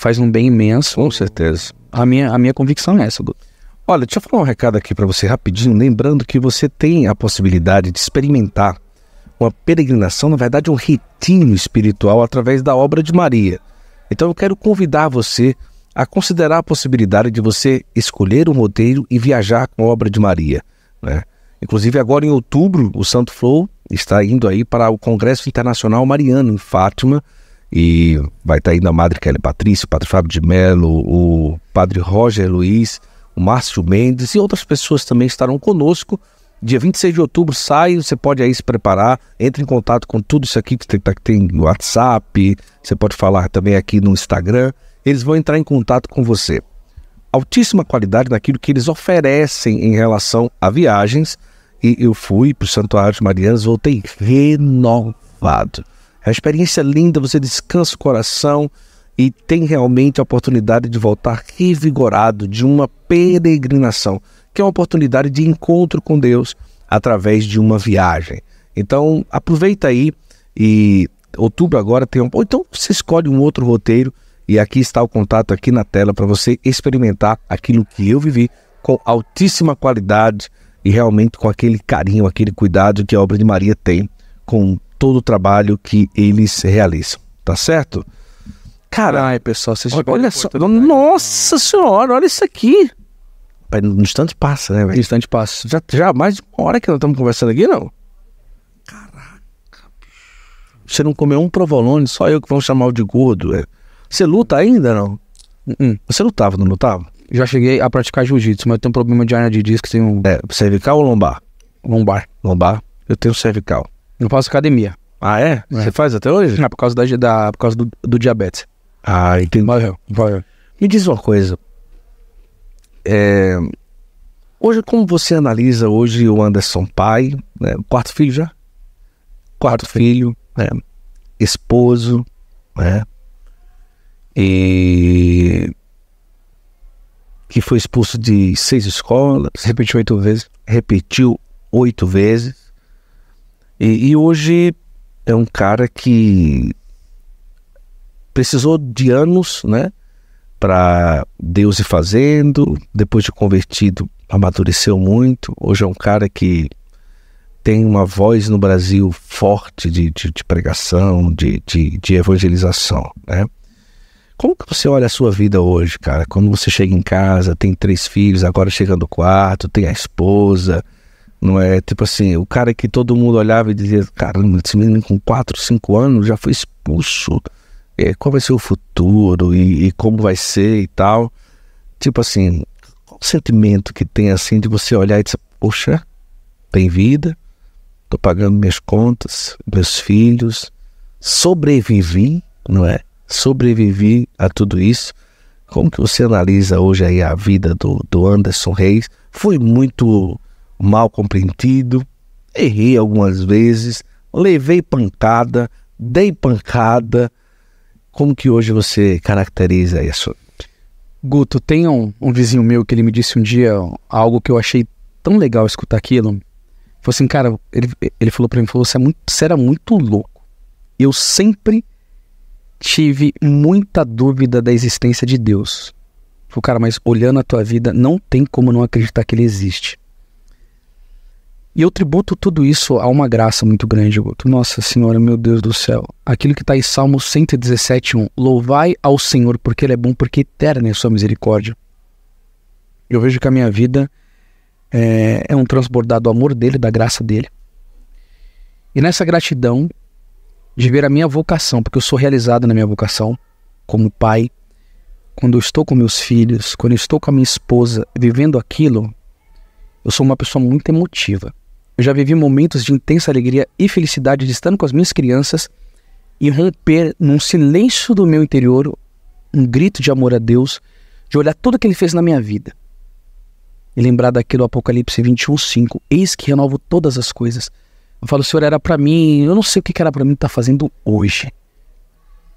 faz um bem imenso. Com certeza. A minha, a minha convicção é essa, Guto. Olha, deixa eu falar um recado aqui para você rapidinho, lembrando que você tem a possibilidade de experimentar uma peregrinação, na verdade um retiro espiritual através da obra de Maria. Então eu quero convidar você a considerar a possibilidade de você escolher um roteiro e viajar com a obra de Maria, né? Inclusive agora em outubro, o Santo Flow está indo aí para o Congresso Internacional Mariano em Fátima, e vai estar tá ainda a Madre Kelly Patrício, o Padre Fábio de Mello, o Padre Roger Luiz, o Márcio Mendes e outras pessoas também estarão conosco. Dia 26 de outubro sai, você pode aí se preparar, entre em contato com tudo isso aqui que tem, tá, tem WhatsApp, você pode falar também aqui no Instagram. Eles vão entrar em contato com você. Altíssima qualidade naquilo que eles oferecem em relação a viagens. E eu fui para o Santuário de Marianas, voltei renovado. É uma experiência linda, você descansa o coração e tem realmente a oportunidade de voltar revigorado de uma peregrinação, que é uma oportunidade de encontro com Deus através de uma viagem. Então, aproveita aí e outubro agora tem um. Ou então você escolhe um outro roteiro e aqui está o contato aqui na tela para você experimentar aquilo que eu vivi com altíssima qualidade e realmente com aquele carinho, aquele cuidado que a obra de Maria tem com todo o trabalho que eles realizam, tá certo? Caralho, pessoal, vocês olha, olha só, né? nossa senhora, olha isso aqui. No instante passa, né, velho? No instante passa. Já, já mais de uma hora que nós estamos conversando aqui, não? Caraca, Você não comeu um provolone, só eu que vou chamar o de gordo. Véio. Você luta ainda, não? Uh -uh. Você lutava, não lutava? Já cheguei a praticar jiu-jitsu, mas eu tenho um problema de hernia de disco, tenho... É, cervical ou lombar? Lombar. Lombar. Eu tenho cervical. Eu faço academia. Ah, é? é? Você faz até hoje? Não, por causa, da, da por causa do, do, diabetes. Ah, entendi. Valeu, valeu. Me diz uma coisa. É... Hoje, como você analisa hoje o Anderson pai, né? quarto filho já? Quarto filho, né? esposo, né? E que foi expulso de seis escolas, repetiu oito vezes, repetiu oito vezes, e, e hoje é um cara que precisou de anos, né? Para Deus ir fazendo, depois de convertido, amadureceu muito. Hoje é um cara que tem uma voz no Brasil forte de, de, de pregação, de, de, de, evangelização, né? Como que você olha a sua vida hoje, cara? Quando você chega em casa, tem três filhos, agora chegando no quarto, tem a esposa, não é tipo assim, o cara que todo mundo olhava e dizia: caramba, esse menino com 4, 5 anos já foi expulso. É, qual vai ser o futuro e, e como vai ser e tal. Tipo assim, qual o sentimento que tem assim de você olhar e dizer: poxa, tem vida, tô pagando minhas contas, meus filhos, sobrevivi, não é? Sobrevivi a tudo isso. Como que você analisa hoje aí a vida do, do Anderson Reis? Foi muito mal compreendido, errei algumas vezes, levei pancada, dei pancada. Como que hoje você caracteriza isso? Guto, tem um, um, vizinho meu que ele me disse um dia algo que eu achei tão legal escutar aquilo. Falou assim, cara, ele, ele falou para mim, falou, você, é muito, você era muito louco. Eu sempre tive muita dúvida da existência de Deus. Falei, cara, mas olhando a tua vida, não tem como não acreditar que ele existe. E eu tributo tudo isso a uma graça muito grande, Guto. Nossa Senhora, meu Deus do céu. Aquilo que está em Salmo 1. Louvai ao Senhor, porque Ele é bom, porque eterna é a sua misericórdia. Eu vejo que a minha vida é, é um transbordado do amor dEle, da graça dEle. E nessa gratidão de ver a minha vocação, porque eu sou realizado na minha vocação como pai, quando eu estou com meus filhos, quando eu estou com a minha esposa, vivendo aquilo eu sou uma pessoa muito emotiva. Eu já vivi momentos de intensa alegria e felicidade de estando com as minhas crianças e romper num silêncio do meu interior um grito de amor a Deus, de olhar tudo que ele fez na minha vida. E lembrar daquilo Apocalipse 21, 5. Eis que renovo todas as coisas. Eu falo, Senhor, era para mim, eu não sei o que era para mim estar tá fazendo hoje.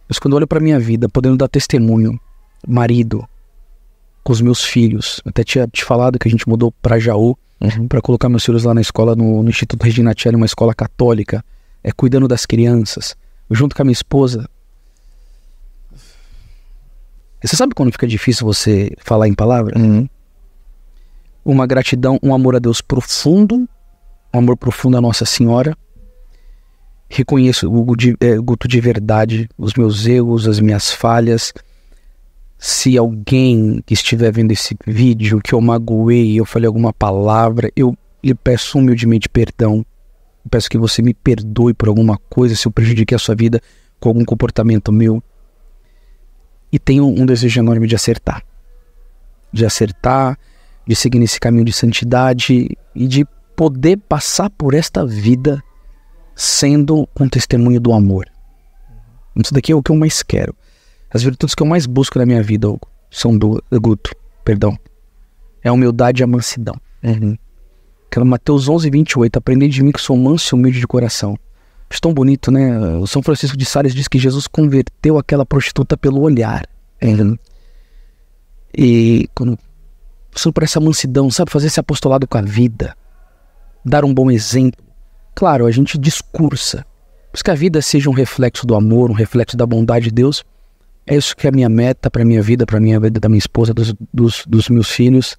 Mas quando eu olho para minha vida, podendo dar testemunho, marido, com os meus filhos. Até tinha te falado que a gente mudou para Jaú uhum. para colocar meus filhos lá na escola, no, no Instituto Regina Celli, uma escola católica, é, cuidando das crianças, junto com a minha esposa. Você sabe quando fica difícil você falar em palavras? Uhum. Uma gratidão, um amor a Deus profundo, um amor profundo a Nossa Senhora. Reconheço, o é, Guto, de verdade, os meus erros, as minhas falhas se alguém que estiver vendo esse vídeo, que eu magoei, eu falei alguma palavra, eu lhe peço humildemente perdão. Eu peço que você me perdoe por alguma coisa, se eu prejudiquei a sua vida com algum comportamento meu. E tenho um desejo enorme de acertar. De acertar, de seguir nesse caminho de santidade e de poder passar por esta vida sendo um testemunho do amor. Isso daqui é o que eu mais quero. As virtudes que eu mais busco na minha vida, Hugo, são do Guto, perdão. É a humildade e a mansidão. Uhum. Aquela Mateus 11, 28. Aprendei de mim que sou manso e humilde de coração. Acho tão bonito, né? O São Francisco de Sales diz que Jesus converteu aquela prostituta pelo olhar. Uhum. E quando passando por essa mansidão, sabe? Fazer esse apostolado com a vida. Dar um bom exemplo. Claro, a gente discursa. Mas que a vida seja um reflexo do amor, um reflexo da bondade de Deus é isso que é a minha meta para minha vida, para minha vida da minha esposa, dos, dos, dos meus filhos.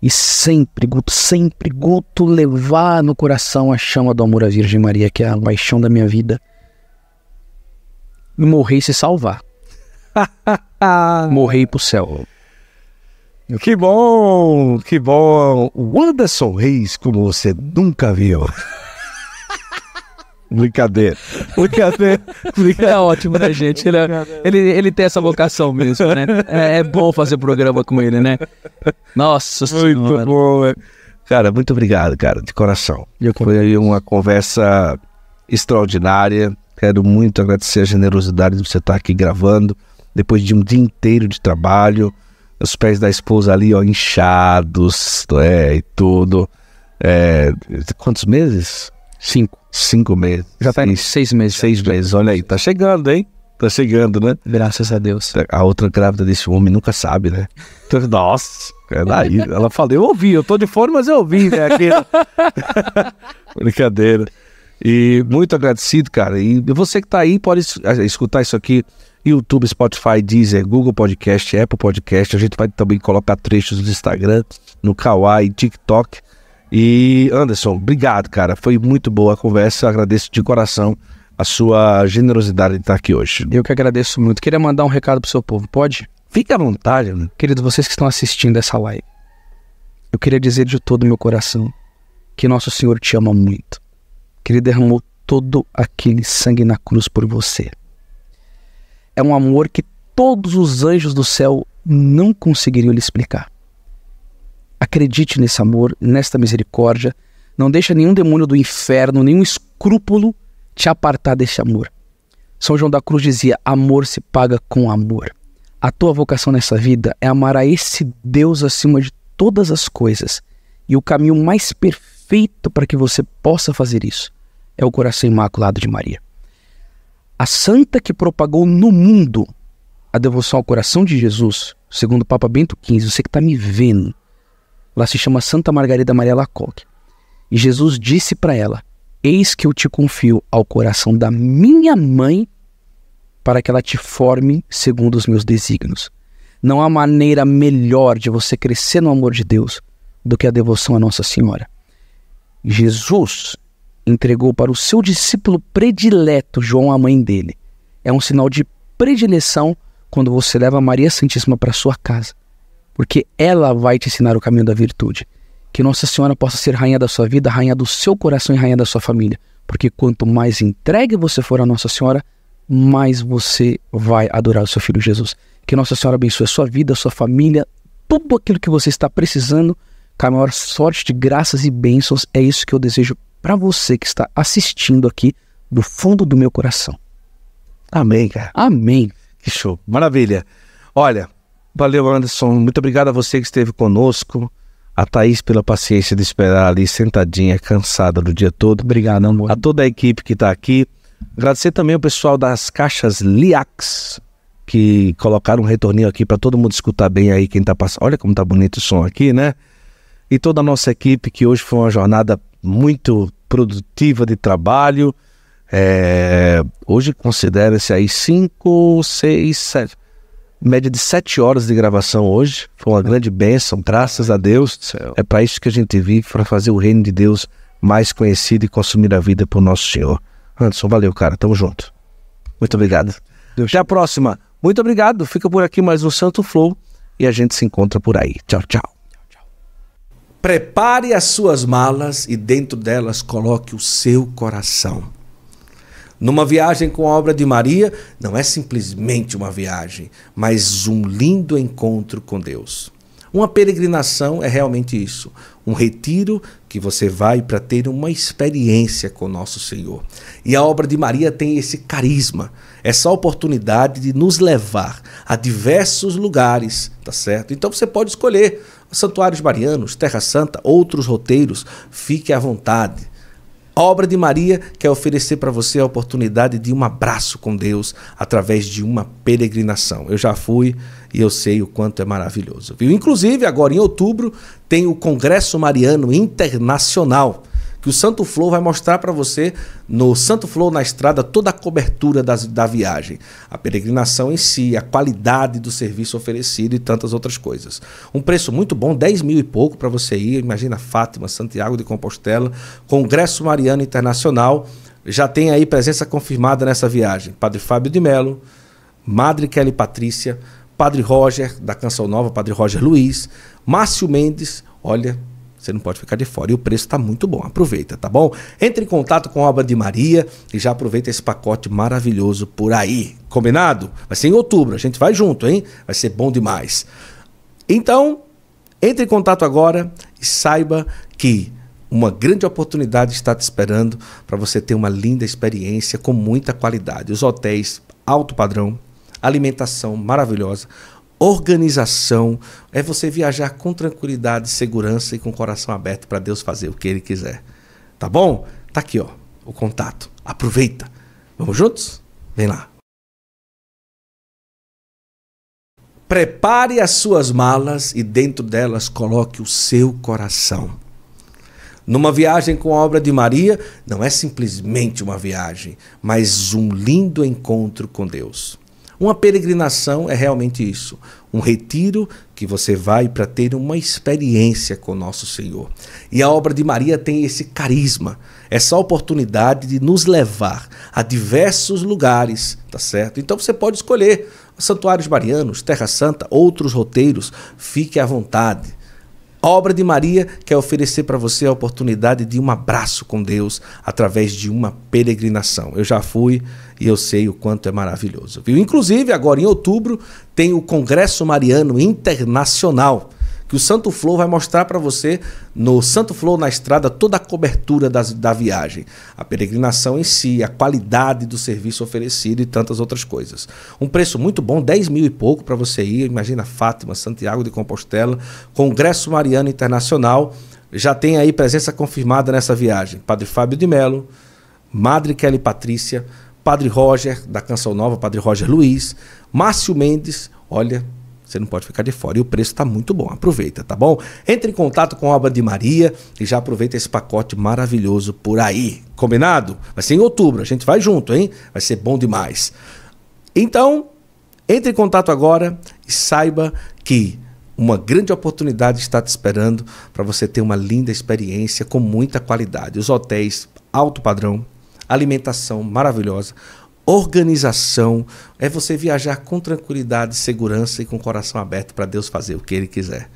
E sempre, Guto, sempre, Guto, levar no coração a chama do amor à Virgem Maria, que é a paixão da minha vida. E morrer e se salvar. <laughs> morrer pro céu. Que bom, que bom. O Anderson Reis, como você nunca viu. Brincadeira. Brincadeira. Brincadeira. É ótimo, né, gente? Ele, é, ele, ele tem essa vocação mesmo, né? É, é, bom fazer programa com ele, né? Nossa Muito senhora. bom, é. Cara, muito obrigado, cara, de coração. Foi uma conversa extraordinária. Quero muito agradecer a generosidade de você estar aqui gravando, depois de um dia inteiro de trabalho. Os pés da esposa ali, ó, inchados, é, e tudo. É, quantos meses? Cinco Cinco meses. Já tá em seis meses. Seis já. meses, olha aí. Tá chegando, hein? Tá chegando, né? Graças a Deus. A outra grávida desse homem nunca sabe, né? <laughs> Nossa, é daí. Ela falou, eu ouvi, eu tô de fora, mas eu ouvi, né? né? <laughs> Brincadeira. E muito agradecido, cara. E você que tá aí pode eh, escutar isso aqui. YouTube, Spotify, Deezer, Google Podcast, Apple Podcast. A gente vai também colocar trechos no Instagram, no Kawaii, TikTok. E Anderson, obrigado, cara. Foi muito boa a conversa. Agradeço de coração a sua generosidade de estar aqui hoje. Eu que agradeço muito. Queria mandar um recado pro seu povo, pode? Fique à vontade, mano. Queridos, vocês que estão assistindo essa live, eu queria dizer de todo o meu coração que Nosso Senhor te ama muito, que Ele derramou todo aquele sangue na cruz por você. É um amor que todos os anjos do céu não conseguiriam lhe explicar. Acredite nesse amor, nesta misericórdia. Não deixa nenhum demônio do inferno, nenhum escrúpulo te apartar desse amor. São João da Cruz dizia: amor se paga com amor. A tua vocação nessa vida é amar a esse Deus acima de todas as coisas. E o caminho mais perfeito para que você possa fazer isso é o coração imaculado de Maria. A santa que propagou no mundo a devoção ao coração de Jesus, segundo o Papa Bento XV, você que está me vendo, ela se chama Santa Margarida Maria Lacoque. E Jesus disse para ela: Eis que eu te confio ao coração da minha mãe para que ela te forme segundo os meus desígnios. Não há maneira melhor de você crescer no amor de Deus do que a devoção à Nossa Senhora. Jesus entregou para o seu discípulo predileto, João, a mãe dele. É um sinal de predileção quando você leva Maria Santíssima para sua casa porque ela vai te ensinar o caminho da virtude. Que Nossa Senhora possa ser rainha da sua vida, rainha do seu coração e rainha da sua família. Porque quanto mais entregue você for a Nossa Senhora, mais você vai adorar o seu filho Jesus. Que Nossa Senhora abençoe a sua vida, a sua família, tudo aquilo que você está precisando, com a maior sorte de graças e bênçãos. É isso que eu desejo para você que está assistindo aqui do fundo do meu coração. Amém, cara. Amém. Que show. Maravilha. Olha, Valeu, Anderson. Muito obrigado a você que esteve conosco. A Thaís pela paciência de esperar ali sentadinha, cansada do dia todo. Obrigado, amor. A toda a equipe que está aqui. Agradecer também o pessoal das caixas Liax, que colocaram um retorninho aqui para todo mundo escutar bem aí quem está passando. Olha como está bonito o som aqui, né? E toda a nossa equipe, que hoje foi uma jornada muito produtiva de trabalho. É... hoje considera-se aí cinco seis sete média de sete horas de gravação hoje. Foi uma grande bênção, graças a Deus. É para isso que a gente vive, para fazer o reino de Deus mais conhecido e consumir a vida por nosso Senhor. Anderson, valeu, cara. Tamo junto. Muito obrigado. Deus. Até a próxima. Muito obrigado. Fica por aqui mais um Santo Flow e a gente se encontra por aí. Tchau, tchau. Prepare as suas malas e dentro delas coloque o seu coração. Numa viagem com a obra de Maria, não é simplesmente uma viagem, mas um lindo encontro com Deus. Uma peregrinação é realmente isso, um retiro que você vai para ter uma experiência com nosso Senhor. E a obra de Maria tem esse carisma, essa oportunidade de nos levar a diversos lugares, tá certo? Então você pode escolher santuários marianos, Terra Santa, outros roteiros, fique à vontade. A obra de Maria quer oferecer para você a oportunidade de um abraço com Deus através de uma peregrinação. Eu já fui e eu sei o quanto é maravilhoso. Viu? Inclusive, agora em outubro tem o Congresso Mariano Internacional que o Santo Flow vai mostrar para você no Santo Flow na estrada toda a cobertura das, da viagem, a peregrinação em si, a qualidade do serviço oferecido e tantas outras coisas. Um preço muito bom, 10 mil e pouco para você ir. Imagina Fátima, Santiago de Compostela, Congresso Mariano Internacional. Já tem aí presença confirmada nessa viagem. Padre Fábio de Melo, Madre Kelly Patrícia, Padre Roger, da Canção Nova, Padre Roger Luiz, Márcio Mendes, olha, você não pode ficar de fora. E o preço está muito bom. Aproveita, tá bom? Entre em contato com a Obra de Maria e já aproveita esse pacote maravilhoso por aí. Combinado? Vai ser em outubro. A gente vai junto, hein? Vai ser bom demais. Então, entre em contato agora e saiba que uma grande oportunidade está te esperando para você ter uma linda experiência com muita qualidade. Os hotéis alto padrão, alimentação maravilhosa, organização, é você viajar com tranquilidade, segurança e com o coração aberto para Deus fazer o que Ele quiser. Tá bom? Tá aqui, ó, o contato. Aproveita. Vamos juntos? Vem lá. Prepare as suas malas e dentro delas coloque o seu coração. Numa viagem com a obra de Maria, não é simplesmente uma viagem, mas um lindo encontro com Deus. Uma peregrinação é realmente isso, um retiro que você vai para ter uma experiência com nosso Senhor. E a obra de Maria tem esse carisma, essa oportunidade de nos levar a diversos lugares, tá certo? Então você pode escolher santuários marianos, Terra Santa, outros roteiros, fique à vontade. A obra de Maria quer oferecer para você a oportunidade de um abraço com Deus através de uma peregrinação. Eu já fui e eu sei o quanto é maravilhoso. Viu? Inclusive, agora em outubro tem o Congresso Mariano Internacional que o Santo Flow vai mostrar para você no Santo Flow na estrada toda a cobertura das, da viagem, a peregrinação em si, a qualidade do serviço oferecido e tantas outras coisas. Um preço muito bom, 10 mil e pouco para você ir. Imagina Fátima, Santiago de Compostela, Congresso Mariano Internacional. Já tem aí presença confirmada nessa viagem. Padre Fábio de Melo, Madre Kelly Patrícia, Padre Roger, da Canção Nova, Padre Roger Luiz, Márcio Mendes, olha, você não pode ficar de fora. E o preço está muito bom. Aproveita, tá bom? Entre em contato com a Obra de Maria e já aproveita esse pacote maravilhoso por aí. Combinado? Vai ser em outubro. A gente vai junto, hein? Vai ser bom demais. Então, entre em contato agora e saiba que uma grande oportunidade está te esperando para você ter uma linda experiência com muita qualidade. Os hotéis alto padrão, alimentação maravilhosa, organização, é você viajar com tranquilidade, segurança e com o coração aberto para Deus fazer o que Ele quiser.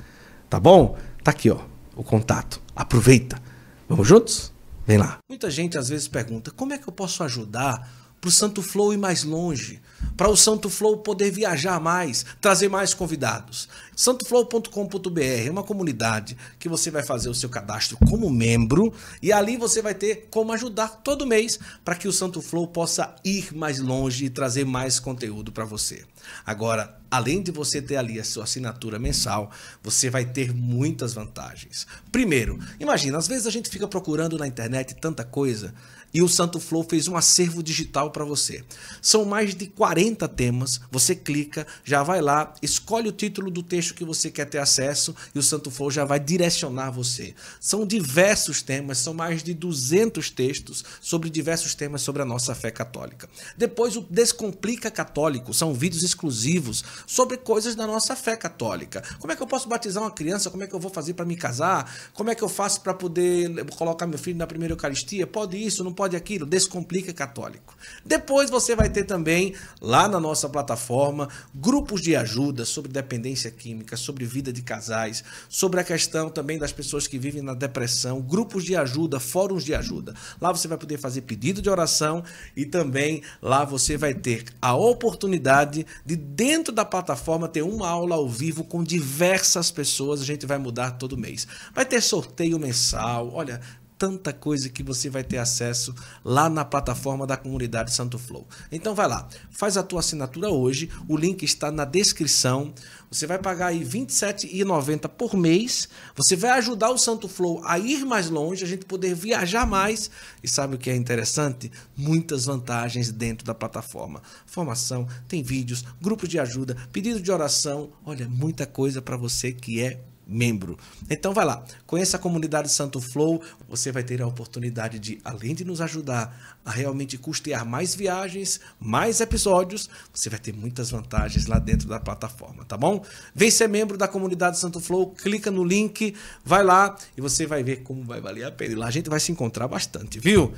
Tá bom? Tá aqui, ó, o contato. Aproveita. Vamos juntos? Vem lá. Muita gente às vezes pergunta: como é que eu posso ajudar para o Santo Flow ir mais longe, para o Santo Flow poder viajar mais, trazer mais convidados. santoflow.com.br é uma comunidade que você vai fazer o seu cadastro como membro e ali você vai ter como ajudar todo mês para que o Santo Flow possa ir mais longe e trazer mais conteúdo para você. Agora, além de você ter ali a sua assinatura mensal, você vai ter muitas vantagens. Primeiro, imagina, às vezes a gente fica procurando na internet tanta coisa e o Santo Flow fez um acervo digital para você. São mais de 40 temas, você clica, já vai lá, escolhe o título do texto que você quer ter acesso e o Santo Flow já vai direcionar você. São diversos temas, são mais de 200 textos sobre diversos temas sobre a nossa fé católica. Depois o Descomplica Católico, são vídeos exclusivos sobre coisas da nossa fé católica. Como é que eu posso batizar uma criança? Como é que eu vou fazer para me casar? Como é que eu faço para poder colocar meu filho na primeira Eucaristia? Pode isso, não pode pode aquilo, descomplica católico. Depois você vai ter também lá na nossa plataforma grupos de ajuda sobre dependência química, sobre vida de casais, sobre a questão também das pessoas que vivem na depressão, grupos de ajuda, fóruns de ajuda. Lá você vai poder fazer pedido de oração e também lá você vai ter a oportunidade de dentro da plataforma ter uma aula ao vivo com diversas pessoas, a gente vai mudar todo mês. Vai ter sorteio mensal. Olha, tanta coisa que você vai ter acesso lá na plataforma da comunidade Santo Flow. Então vai lá, faz a tua assinatura hoje, o link está na descrição. Você vai pagar aí R$ 27,90 por mês. Você vai ajudar o Santo Flow a ir mais longe, a gente poder viajar mais. E sabe o que é interessante? Muitas vantagens dentro da plataforma. Formação, tem vídeos, grupos de ajuda, pedido de oração. Olha, muita coisa para você que é membro. Então vai lá, conheça a comunidade Santo Flow, você vai ter a oportunidade de, além de nos ajudar a realmente custear mais viagens, mais episódios, você vai ter muitas vantagens lá dentro da plataforma, tá bom? Vem ser membro da comunidade Santo Flow, clica no link, vai lá e você vai ver como vai valer a pena. E lá a gente vai se encontrar bastante, viu?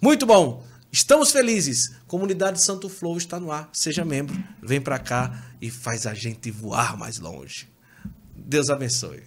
Muito bom! Estamos felizes. Comunidade Santo Flow está no ar. Seja membro, vem para cá e faz a gente voar mais longe. Deus abençoe.